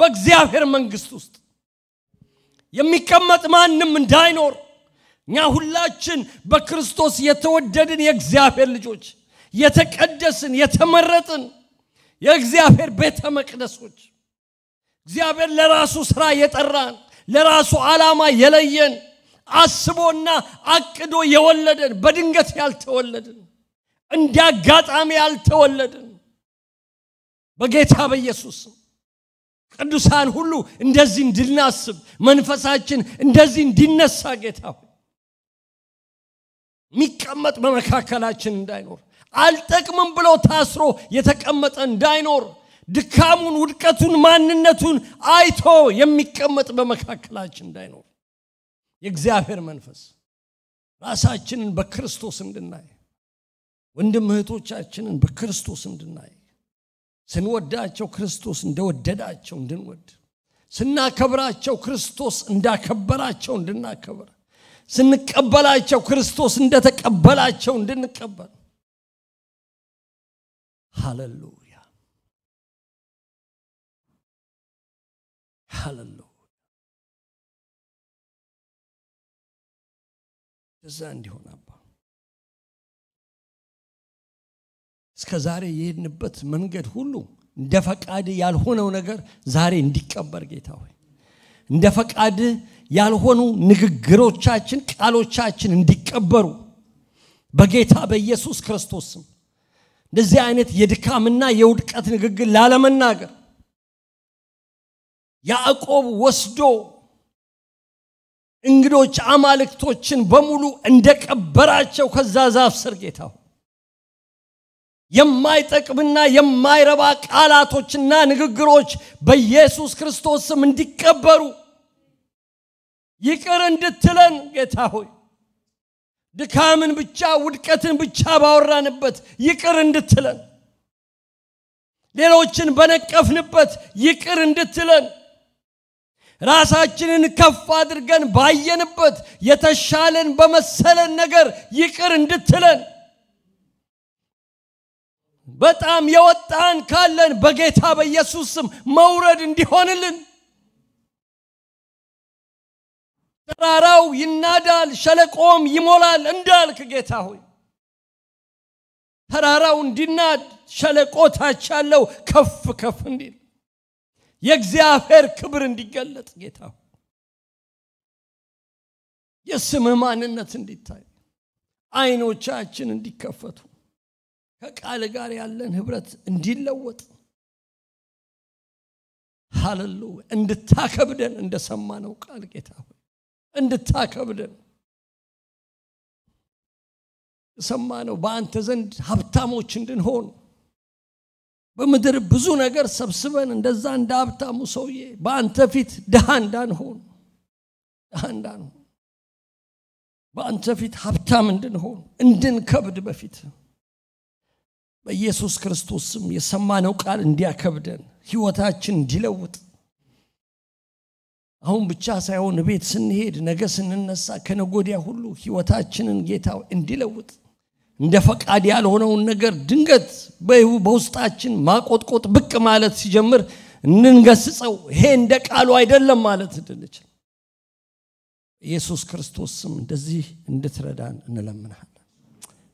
በእግዚአብሔር መንግስት ውስጥ የሚቀመጥ ማንም እንዳይኖር እኛ ሁላችን በክርስቶስ የተወደድን የእግዚአብሔር ልጆች የተቀደስን የተመረጥን የእግዚአብሔር ቤተ መቅደሶች እግዚአብሔር ለራሱ ስራ የጠራን ለራሱ ዓላማ የለየን አስቦና አቅዶ የወለደን በድንገት ያልተወለድን እንዲያጋጣሚ አጋጣሚ ያልተወለድን በጌታ በኢየሱስ ቅዱሳን ሁሉ እንደዚህ እንድናስብ መንፈሳችን እንደዚህ እንዲነሳ ጌታ የሚቀመጥ በመካከላችን እንዳይኖር አልጠቅምም ብሎ ታስሮ የተቀመጠ እንዳይኖር ድካሙን ውድቀቱን ማንነቱን አይቶ የሚቀመጥ በመካከላችን እንዳይኖር የእግዚአብሔር መንፈስ ራሳችንን በክርስቶስ እንድናይ ወንድም እህቶቻችንን በክርስቶስ እንድናይ ስንወዳቸው ክርስቶስ እንደወደዳቸው እንድንወድ ስናከብራቸው ክርስቶስ እንዳከበራቸው እንድናከብር ስንቀበላቸው ክርስቶስ እንደተቀበላቸው እንድንቀበል ሃሌሉያ ሃሌሉያ እዛ እንዲሆን አባ እስከ ዛሬ የሄድንበት መንገድ ሁሉ እንደ ፈቃድ ያልሆነው ነገር ዛሬ እንዲቀበር ጌታ ሆይ እንደ ፈቃድ ያልሆኑ ንግግሮቻችን ቃሎቻችን እንዲቀበሩ በጌታ በኢየሱስ ክርስቶስ እንደዚህ አይነት የድካምና የውድቀት ንግግር ላለመናገር ያዕቆብ ወስዶ እንግዶች አማልክቶችን በሙሉ እንደቀበራቸው ከዛ ዛፍ ስር ጌታ የማይጠቅምና የማይረባ ቃላቶችና ንግግሮች በኢየሱስ ክርስቶስ ስም እንዲቀበሩ ይቅር እንድትለን ጌታ ሆይ ድካምን ብቻ ውድቀትን ብቻ ባወራንበት ይቅር እንድትለን ሌሎችን በነቀፍንበት ይቅር እንድትለን ራሳችንን ከፍ አድርገን ባየንበት የተሻለን በመሰለን ነገር ይቅር እንድትለን በጣም የወጣን ካለን በጌታ በኢየሱስ ስም መውረድ እንዲሆንልን ተራራው ይናዳል፣ ሸለቆም ይሞላል እንዳልክ ጌታ ሆይ ተራራው እንዲናድ ሸለቆ ታች ያለው ከፍ ከፍ እንዲል የእግዚአብሔር ክብር እንዲገለጥ ጌታ የስምህ ማንነት እንዲታይ አይኖቻችን እንዲከፈቱ ከቃል ጋር ያለን ህብረት እንዲለወጥ ሃሌሉ እንድታከብደን እንደሰማነው ቃል ጌታ ሆይ እንድታከብደን የሰማነው በአንተ ዘንድ ሀብታሞች እንድንሆን በምድር ብዙ ነገር ሰብስበን እንደዛ እንደ ሀብታሙ ሰውዬ በአንተ ፊት ድሃ እንዳንሆን ድሃ እንዳንሆን በአንተ ፊት ሀብታም እንድንሆን እንድንከብድ በፊት በኢየሱስ ክርስቶስ ስም የሰማነው ቃል እንዲያከብደን ህይወታችን እንዲለውጥ አሁን ብቻ ሳይሆን ቤት ስንሄድ ነገ ስንነሳ ከነጎዲያ ሁሉ ህይወታችንን ጌታ እንዲለውጥ እንደ ፈቃድ ያልሆነውን ነገር ድንገት በውስጣችን ማቆጥቆጥ ብቅ ማለት ሲጀምር እንንገስጸው። ይሄ እንደ ቃሉ አይደለም ማለት እንድንችል ኢየሱስ ክርስቶስ ስም እንደዚህ እንድትረዳን እንለምናለን።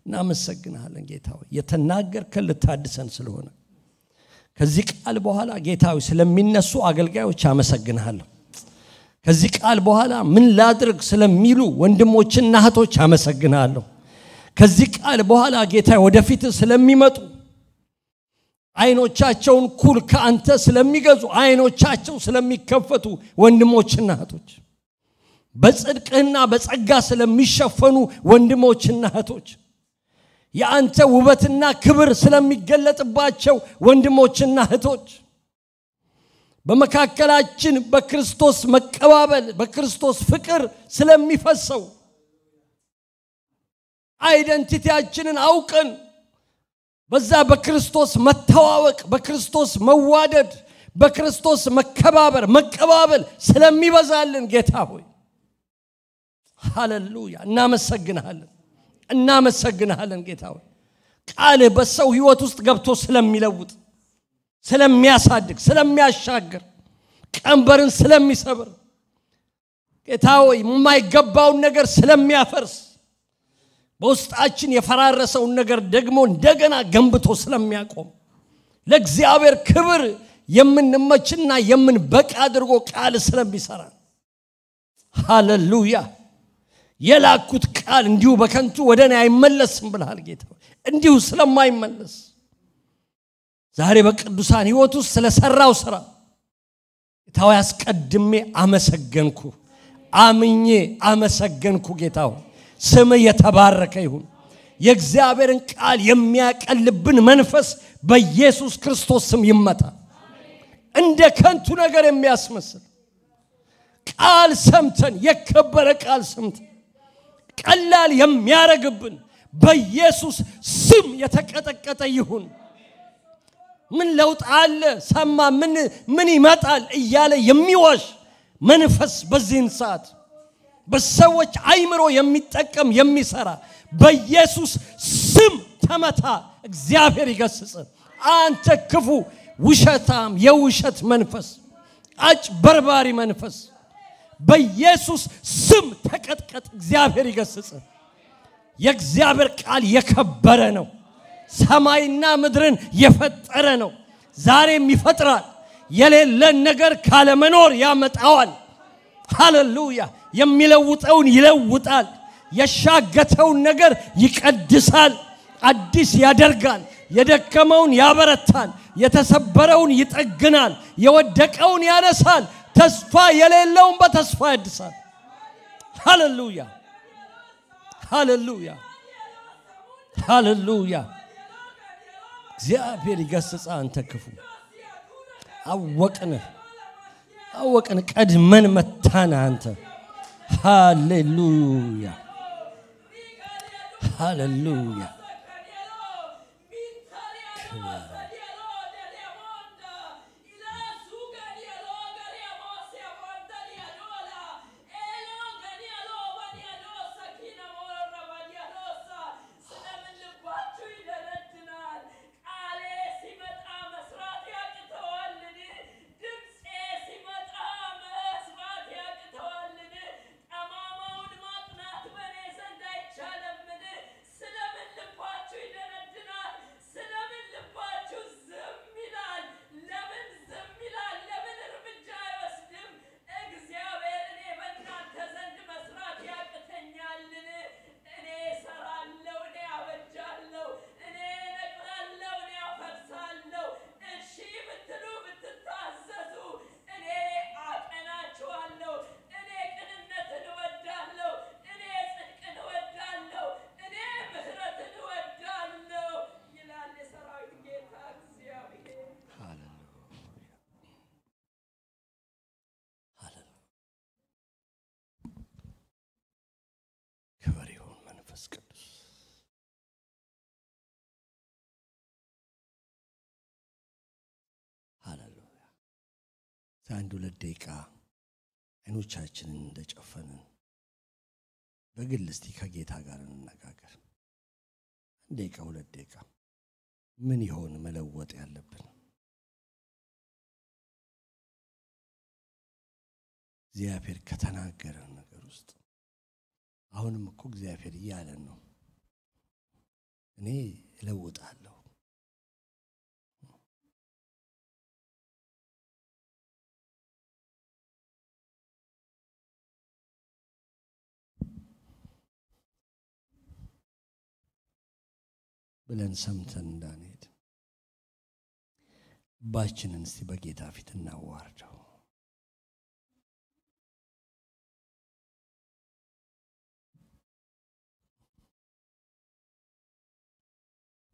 እናመሰግናለን ጌታ ሆይ የተናገርከን ልታድሰን ስለሆነ ከዚህ ቃል በኋላ ጌታ ስለሚነሱ አገልጋዮች አመሰግናለሁ ከዚህ ቃል በኋላ ምን ላድርግ ስለሚሉ ወንድሞችና እህቶች አመሰግናለሁ ከዚህ ቃል በኋላ ጌታ ወደፊት ስለሚመጡ አይኖቻቸውን ኩል ከአንተ ስለሚገዙ አይኖቻቸው ስለሚከፈቱ ወንድሞችና እህቶች በጽድቅህና በጸጋ ስለሚሸፈኑ ወንድሞችና እህቶች የአንተ ውበትና ክብር ስለሚገለጥባቸው ወንድሞችና እህቶች በመካከላችን በክርስቶስ መቀባበል በክርስቶስ ፍቅር ስለሚፈሰው አይደንቲቲያችንን አውቅን በዛ በክርስቶስ መተዋወቅ፣ በክርስቶስ መዋደድ፣ በክርስቶስ መከባበር፣ መቀባበል ስለሚበዛልን ጌታ ሆይ ሃሌሉያ እናመሰግንሃለን፣ እናመሰግንሃለን ጌታ ሆይ ቃልህ በሰው ህይወት ውስጥ ገብቶ ስለሚለውጥ ስለሚያሳድግ፣ ስለሚያሻግር፣ ቀንበርን ስለሚሰብር ጌታ ሆይ የማይገባውን ነገር ስለሚያፈርስ በውስጣችን የፈራረሰውን ነገር ደግሞ እንደገና ገንብቶ ስለሚያቆም ለእግዚአብሔር ክብር የምንመችና የምንበቃ አድርጎ ቃል ስለሚሰራ ሃሌሉያ የላኩት ቃል እንዲሁ በከንቱ ወደ እኔ አይመለስም ብልሃል ጌታ እንዲሁ ስለማይመለስ ዛሬ በቅዱሳን ህይወት ውስጥ ስለሰራው ስራ ጌታዊ አስቀድሜ አመሰገንኩ አምኜ አመሰገንኩ ጌታው سما يتبارك يهون يكزابرن قال يمياك اللبن منفس بيسوس كريستوس سم يمتا عندك انت نغر يمياس مسل قال سمتن يكبر قال سمتن قلال يميارقبن بيسوس سم يتكتكت يهون من لو تعال سما من من يمتال ايالي يميواش منفس بزين سات በሰዎች አይምሮ የሚጠቀም የሚሰራ በኢየሱስ ስም ተመታ። እግዚአብሔር ይገስጽ። አንተ ክፉ ውሸታም፣ የውሸት መንፈስ፣ አጭ በርባሪ መንፈስ በኢየሱስ ስም ተቀጥቀጥ። እግዚአብሔር ይገስጽ። የእግዚአብሔር ቃል የከበረ ነው። ሰማይና ምድርን የፈጠረ ነው። ዛሬም ይፈጥራል። የሌለን ነገር ካለመኖር ያመጣዋል። ሃሌሉያ! يميلوتون يلوتال يشاغتون نجر يكادسال ادس يدرغان يا يابرتان يتسبرون يتاجنال يودكاون يانسال تسفا يلي لومبا تسفا يدسال هللويا هللويا هللويا زيابير يقصص انت كفو اوكنا اوكنا قد من متانا انت Hallelujah. Hallelujah. ለአንድ ሁለት ደቂቃ አይኖቻችንን እንደጨፈንን በግል እስቲ ከጌታ ጋር እንነጋገር። አንድ ደቂቃ ሁለት ደቂቃ ምን ይሆን መለወጥ ያለብን? እግዚአብሔር ከተናገረን ነገር ውስጥ አሁንም እኮ እግዚአብሔር እያለን ነው። እኔ እለውጣለሁ ብለን ሰምተን እንዳንሄድ ልባችንን እስቲ በጌታ ፊት እናዋርደው።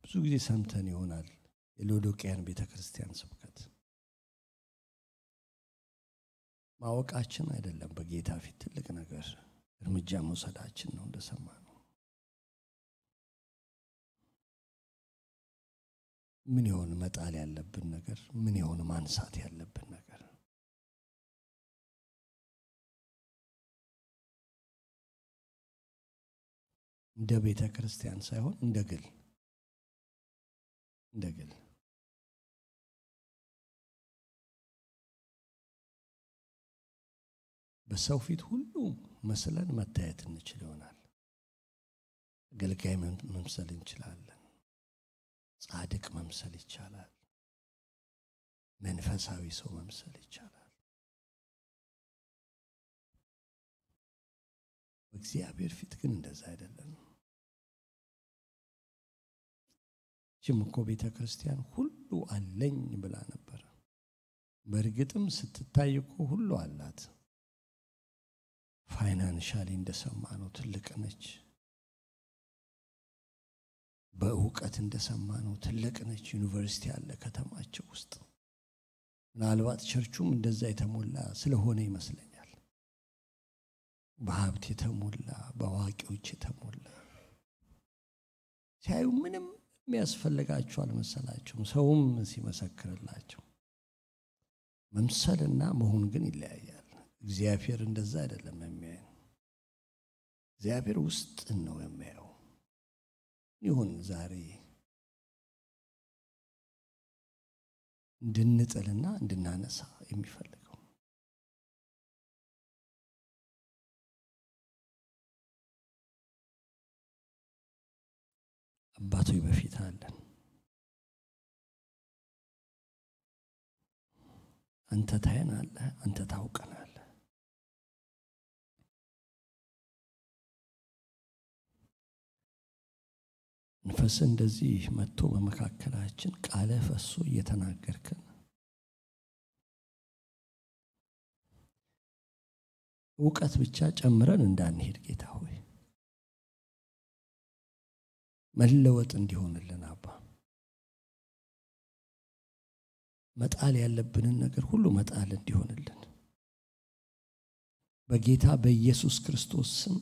ብዙ ጊዜ ሰምተን ይሆናል የሎዶቅያን ቤተ ክርስቲያን ስብከት ማወቃችን አይደለም፣ በጌታ ፊት ትልቅ ነገር እርምጃ መውሰዳችን ነው እንደሰማ ምን ይሆን መጣል ያለብን ነገር? ምን ይሆን ማንሳት ያለብን ነገር? እንደ ቤተ ክርስቲያን ሳይሆን እንደ ግል እንደ ግል በሰው ፊት ሁሉ መስለን መታየት እንችል ይሆናል። አገልጋይ መምሰል እንችላለን። ጻድቅ መምሰል ይቻላል። መንፈሳዊ ሰው መምሰል ይቻላል። በእግዚአብሔር ፊት ግን እንደዛ አይደለም። ይህም እኮ ቤተ ክርስቲያን ሁሉ አለኝ ብላ ነበር በእርግጥም ስትታይ እኮ ሁሉ አላት። ፋይናንሻሊ እንደሰማ ነው ትልቅ ነች። በእውቀት እንደሰማ ነው ትልቅ ነች ዩኒቨርሲቲ ያለ ከተማቸው ውስጥ። ምናልባት ቸርቹም እንደዛ የተሞላ ስለሆነ ይመስለኛል። በሀብት የተሞላ በአዋቂዎች የተሞላ ሲያዩ ምንም የሚያስፈልጋቸው አልመሰላቸውም። ሰውም ሲመሰክርላቸው መምሰልና መሆን ግን ይለያያል። እግዚአብሔር እንደዛ አይደለም የሚያየን። እግዚአብሔር ውስጥን ነው የሚያየው። ይሁን ዛሬ እንድንጥልና እንድናነሳ የሚፈልገው አባቱ በፊት አለን። አንተ ታየን አለ አንተ ታውቀናል። መንፈስ እንደዚህ መጥቶ በመካከላችን ቃለ ፈሶ እየተናገርከን እውቀት ብቻ ጨምረን እንዳንሄድ ጌታ ሆይ መለወጥ እንዲሆንልን አባ መጣል ያለብንን ነገር ሁሉ መጣል እንዲሆንልን በጌታ በኢየሱስ ክርስቶስ ስም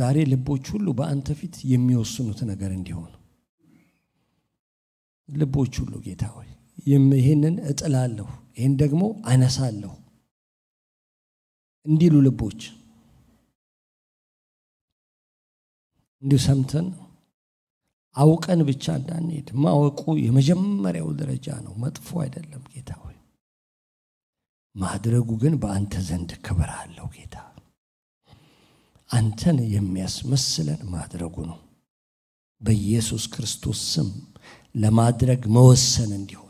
ዛሬ ልቦች ሁሉ በአንተ ፊት የሚወስኑት ነገር እንዲሆኑ ልቦች ሁሉ ጌታ ሆይ ይህንን እጥላለሁ፣ ይህን ደግሞ አነሳለሁ እንዲሉ ልቦች እንዲሁ ሰምተን አውቀን ብቻ እንዳንሄድ ማወቁ የመጀመሪያው ደረጃ ነው። መጥፎ አይደለም ጌታ ሆይ። ማድረጉ ግን በአንተ ዘንድ ክብር አለው ጌታ አንተን የሚያስመስለን ማድረጉ ነው በኢየሱስ ክርስቶስ ስም ለማድረግ መወሰን እንዲሁም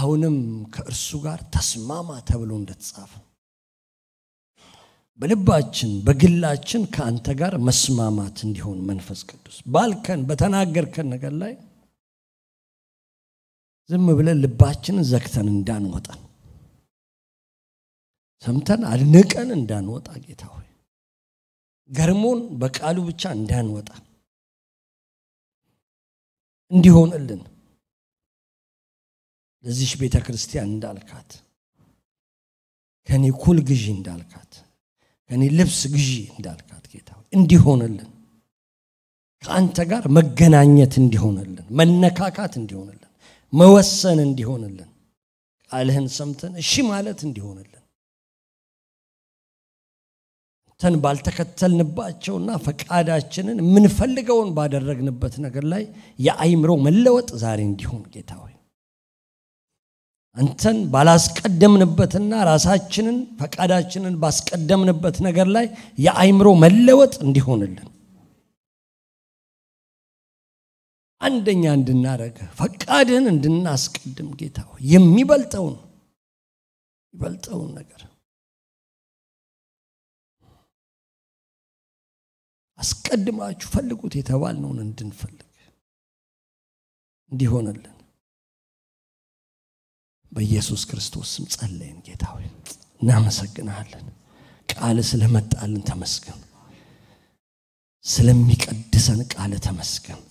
አሁንም ከእርሱ ጋር ተስማማ ተብሎ እንደተጻፈ በልባችን በግላችን ከአንተ ጋር መስማማት እንዲሆን መንፈስ ቅዱስ ባልከን በተናገርከን ነገር ላይ ዝም ብለን ልባችንን ዘግተን እንዳንወጣን ሰምተን አድንቀን እንዳንወጣ ጌታ ሆይ ገርሞን በቃሉ ብቻ እንዳንወጣ እንዲሆንልን ለዚች ቤተ ክርስቲያን እንዳልካት ከኔ ኩል ግዢ እንዳልካት ከኔ ልብስ ግዢ እንዳልካት ጌታ እንዲሆንልን ከአንተ ጋር መገናኘት እንዲሆንልን መነካካት እንዲሆንልን መወሰን እንዲሆንልን ቃልህን ሰምተን እሺ ማለት እንዲሆንልን ተን ባልተከተልንባቸውና ፈቃዳችንን የምንፈልገውን ባደረግንበት ነገር ላይ የአይምሮ መለወጥ ዛሬ እንዲሆን ጌታ ሆይ አንተን ባላስቀደምንበትና ራሳችንን ፈቃዳችንን ባስቀደምንበት ነገር ላይ የአይምሮ መለወጥ እንዲሆንልን አንደኛ እንድናደረግ ፈቃድህን እንድናስቀድም ጌታ የሚበልጠውን ይበልጠውን ነገር አስቀድማችሁ ፈልጉት የተባልነውን እንድንፈልግ እንዲሆንልን በኢየሱስ ክርስቶስ ስም ጸለይን። ጌታ ሆይ እናመሰግንሃለን። ቃል ስለመጣልን ተመስገን። ስለሚቀድሰን ቃል ተመስገን።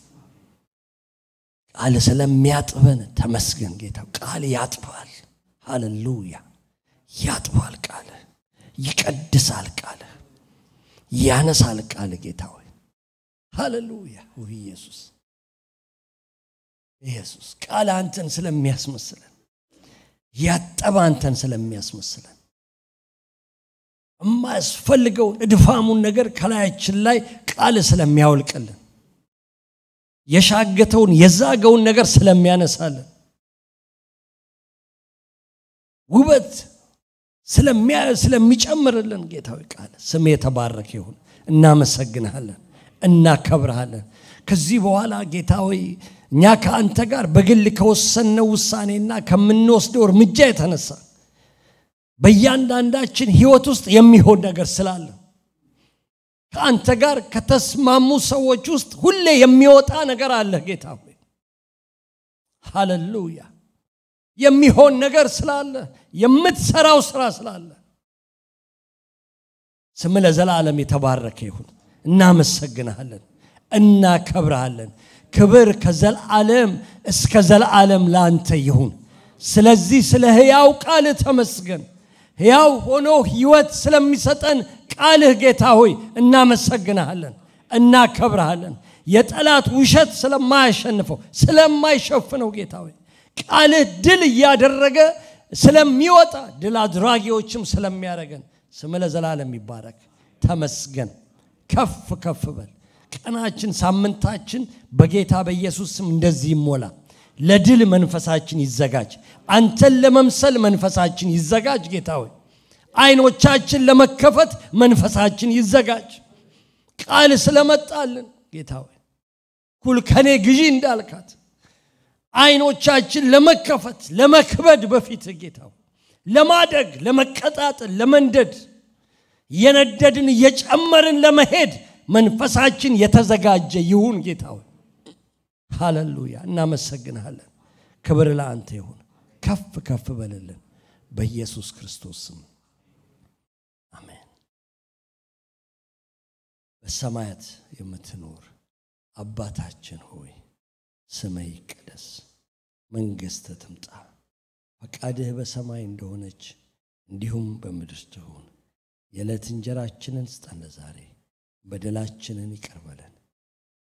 ቃል ስለሚያጥበን ተመስገን። ጌታ ቃል ያጥባል። ሃሌሉያ ያጥባል ቃል ይቀድሳል ቃል ያነሳል ቃል ጌታ ሆይ ሃሌሉያ ኢየሱስ ኢየሱስ ቃል አንተን ስለሚያስመስለን ያጠባ አንተን ስለሚያስመስለን የማያስፈልገውን እድፋሙን ነገር ከላያችን ላይ ቃል ስለሚያወልቅልን የሻገተውን የዛገውን ነገር ስለሚያነሳልን ውበት ስለሚጨምርልን ጌታዊ ቃል ስም የተባረክ ይሁን። እናመሰግንሃለን፣ እናከብርሃለን። ከዚህ በኋላ ጌታዊ እኛ ከአንተ ጋር በግል ከወሰነው ውሳኔና ከምንወስደው እርምጃ የተነሳ በእያንዳንዳችን ህይወት ውስጥ የሚሆን ነገር ስላለ ከአንተ ጋር ከተስማሙ ሰዎች ውስጥ ሁሌ የሚወጣ ነገር አለ ጌታ ሆይ ሃሌሉያ የሚሆን ነገር ስላለ የምትሰራው ስራ ስላለ ስም ለዘላለም የተባረከ ይሁን እናመሰግናለን እናከብረሃለን ክብር ከዘላለም እስከ ዘላለም ለአንተ ይሁን ስለዚህ ስለ ህያው ቃልህ ተመስገን ሕያው ሆኖ ህይወት ስለሚሰጠን ቃልህ ጌታ ሆይ እናመሰግናሃለን እናከብረሃለን የጠላት ውሸት ስለማያሸንፈው ስለማይሸፍነው ጌታ ሆይ ቃልህ ድል እያደረገ ስለሚወጣ ድል አድራጊዎችም ስለሚያደረገን ስም ለዘላለም ይባረክ። ተመስገን። ከፍ ከፍ በል። ቀናችን፣ ሳምንታችን በጌታ በኢየሱስ ስም እንደዚህ ይሞላ። ለድል መንፈሳችን ይዘጋጅ። አንተን ለመምሰል መንፈሳችን ይዘጋጅ። ጌታ ሆይ አይኖቻችን ለመከፈት መንፈሳችን ይዘጋጅ። ቃል ስለመጣልን ጌታ ሆይ ኩል ከኔ ግዢ እንዳልካት አይኖቻችን ለመከፈት ለመክበድ በፊት ጌታው ለማደግ ለመቀጣጠል ለመንደድ እየነደድን እየጨመርን ለመሄድ መንፈሳችን የተዘጋጀ ይሁን ጌታ ሆይ ሃሌሉያ እናመሰግንሃለን ክብር ለአንተ ይሁን ከፍ ከፍ በልልን በኢየሱስ ክርስቶስ ስም አሜን በሰማያት የምትኖር አባታችን ሆይ ስምህ ይቀደስ መንግሥት ትምጣ፣ ፈቃድህ በሰማይ እንደሆነች እንዲሁም በምድር ትሁን። የዕለት እንጀራችንን ስጠን ዛሬ፣ በደላችንን ይቅር በለን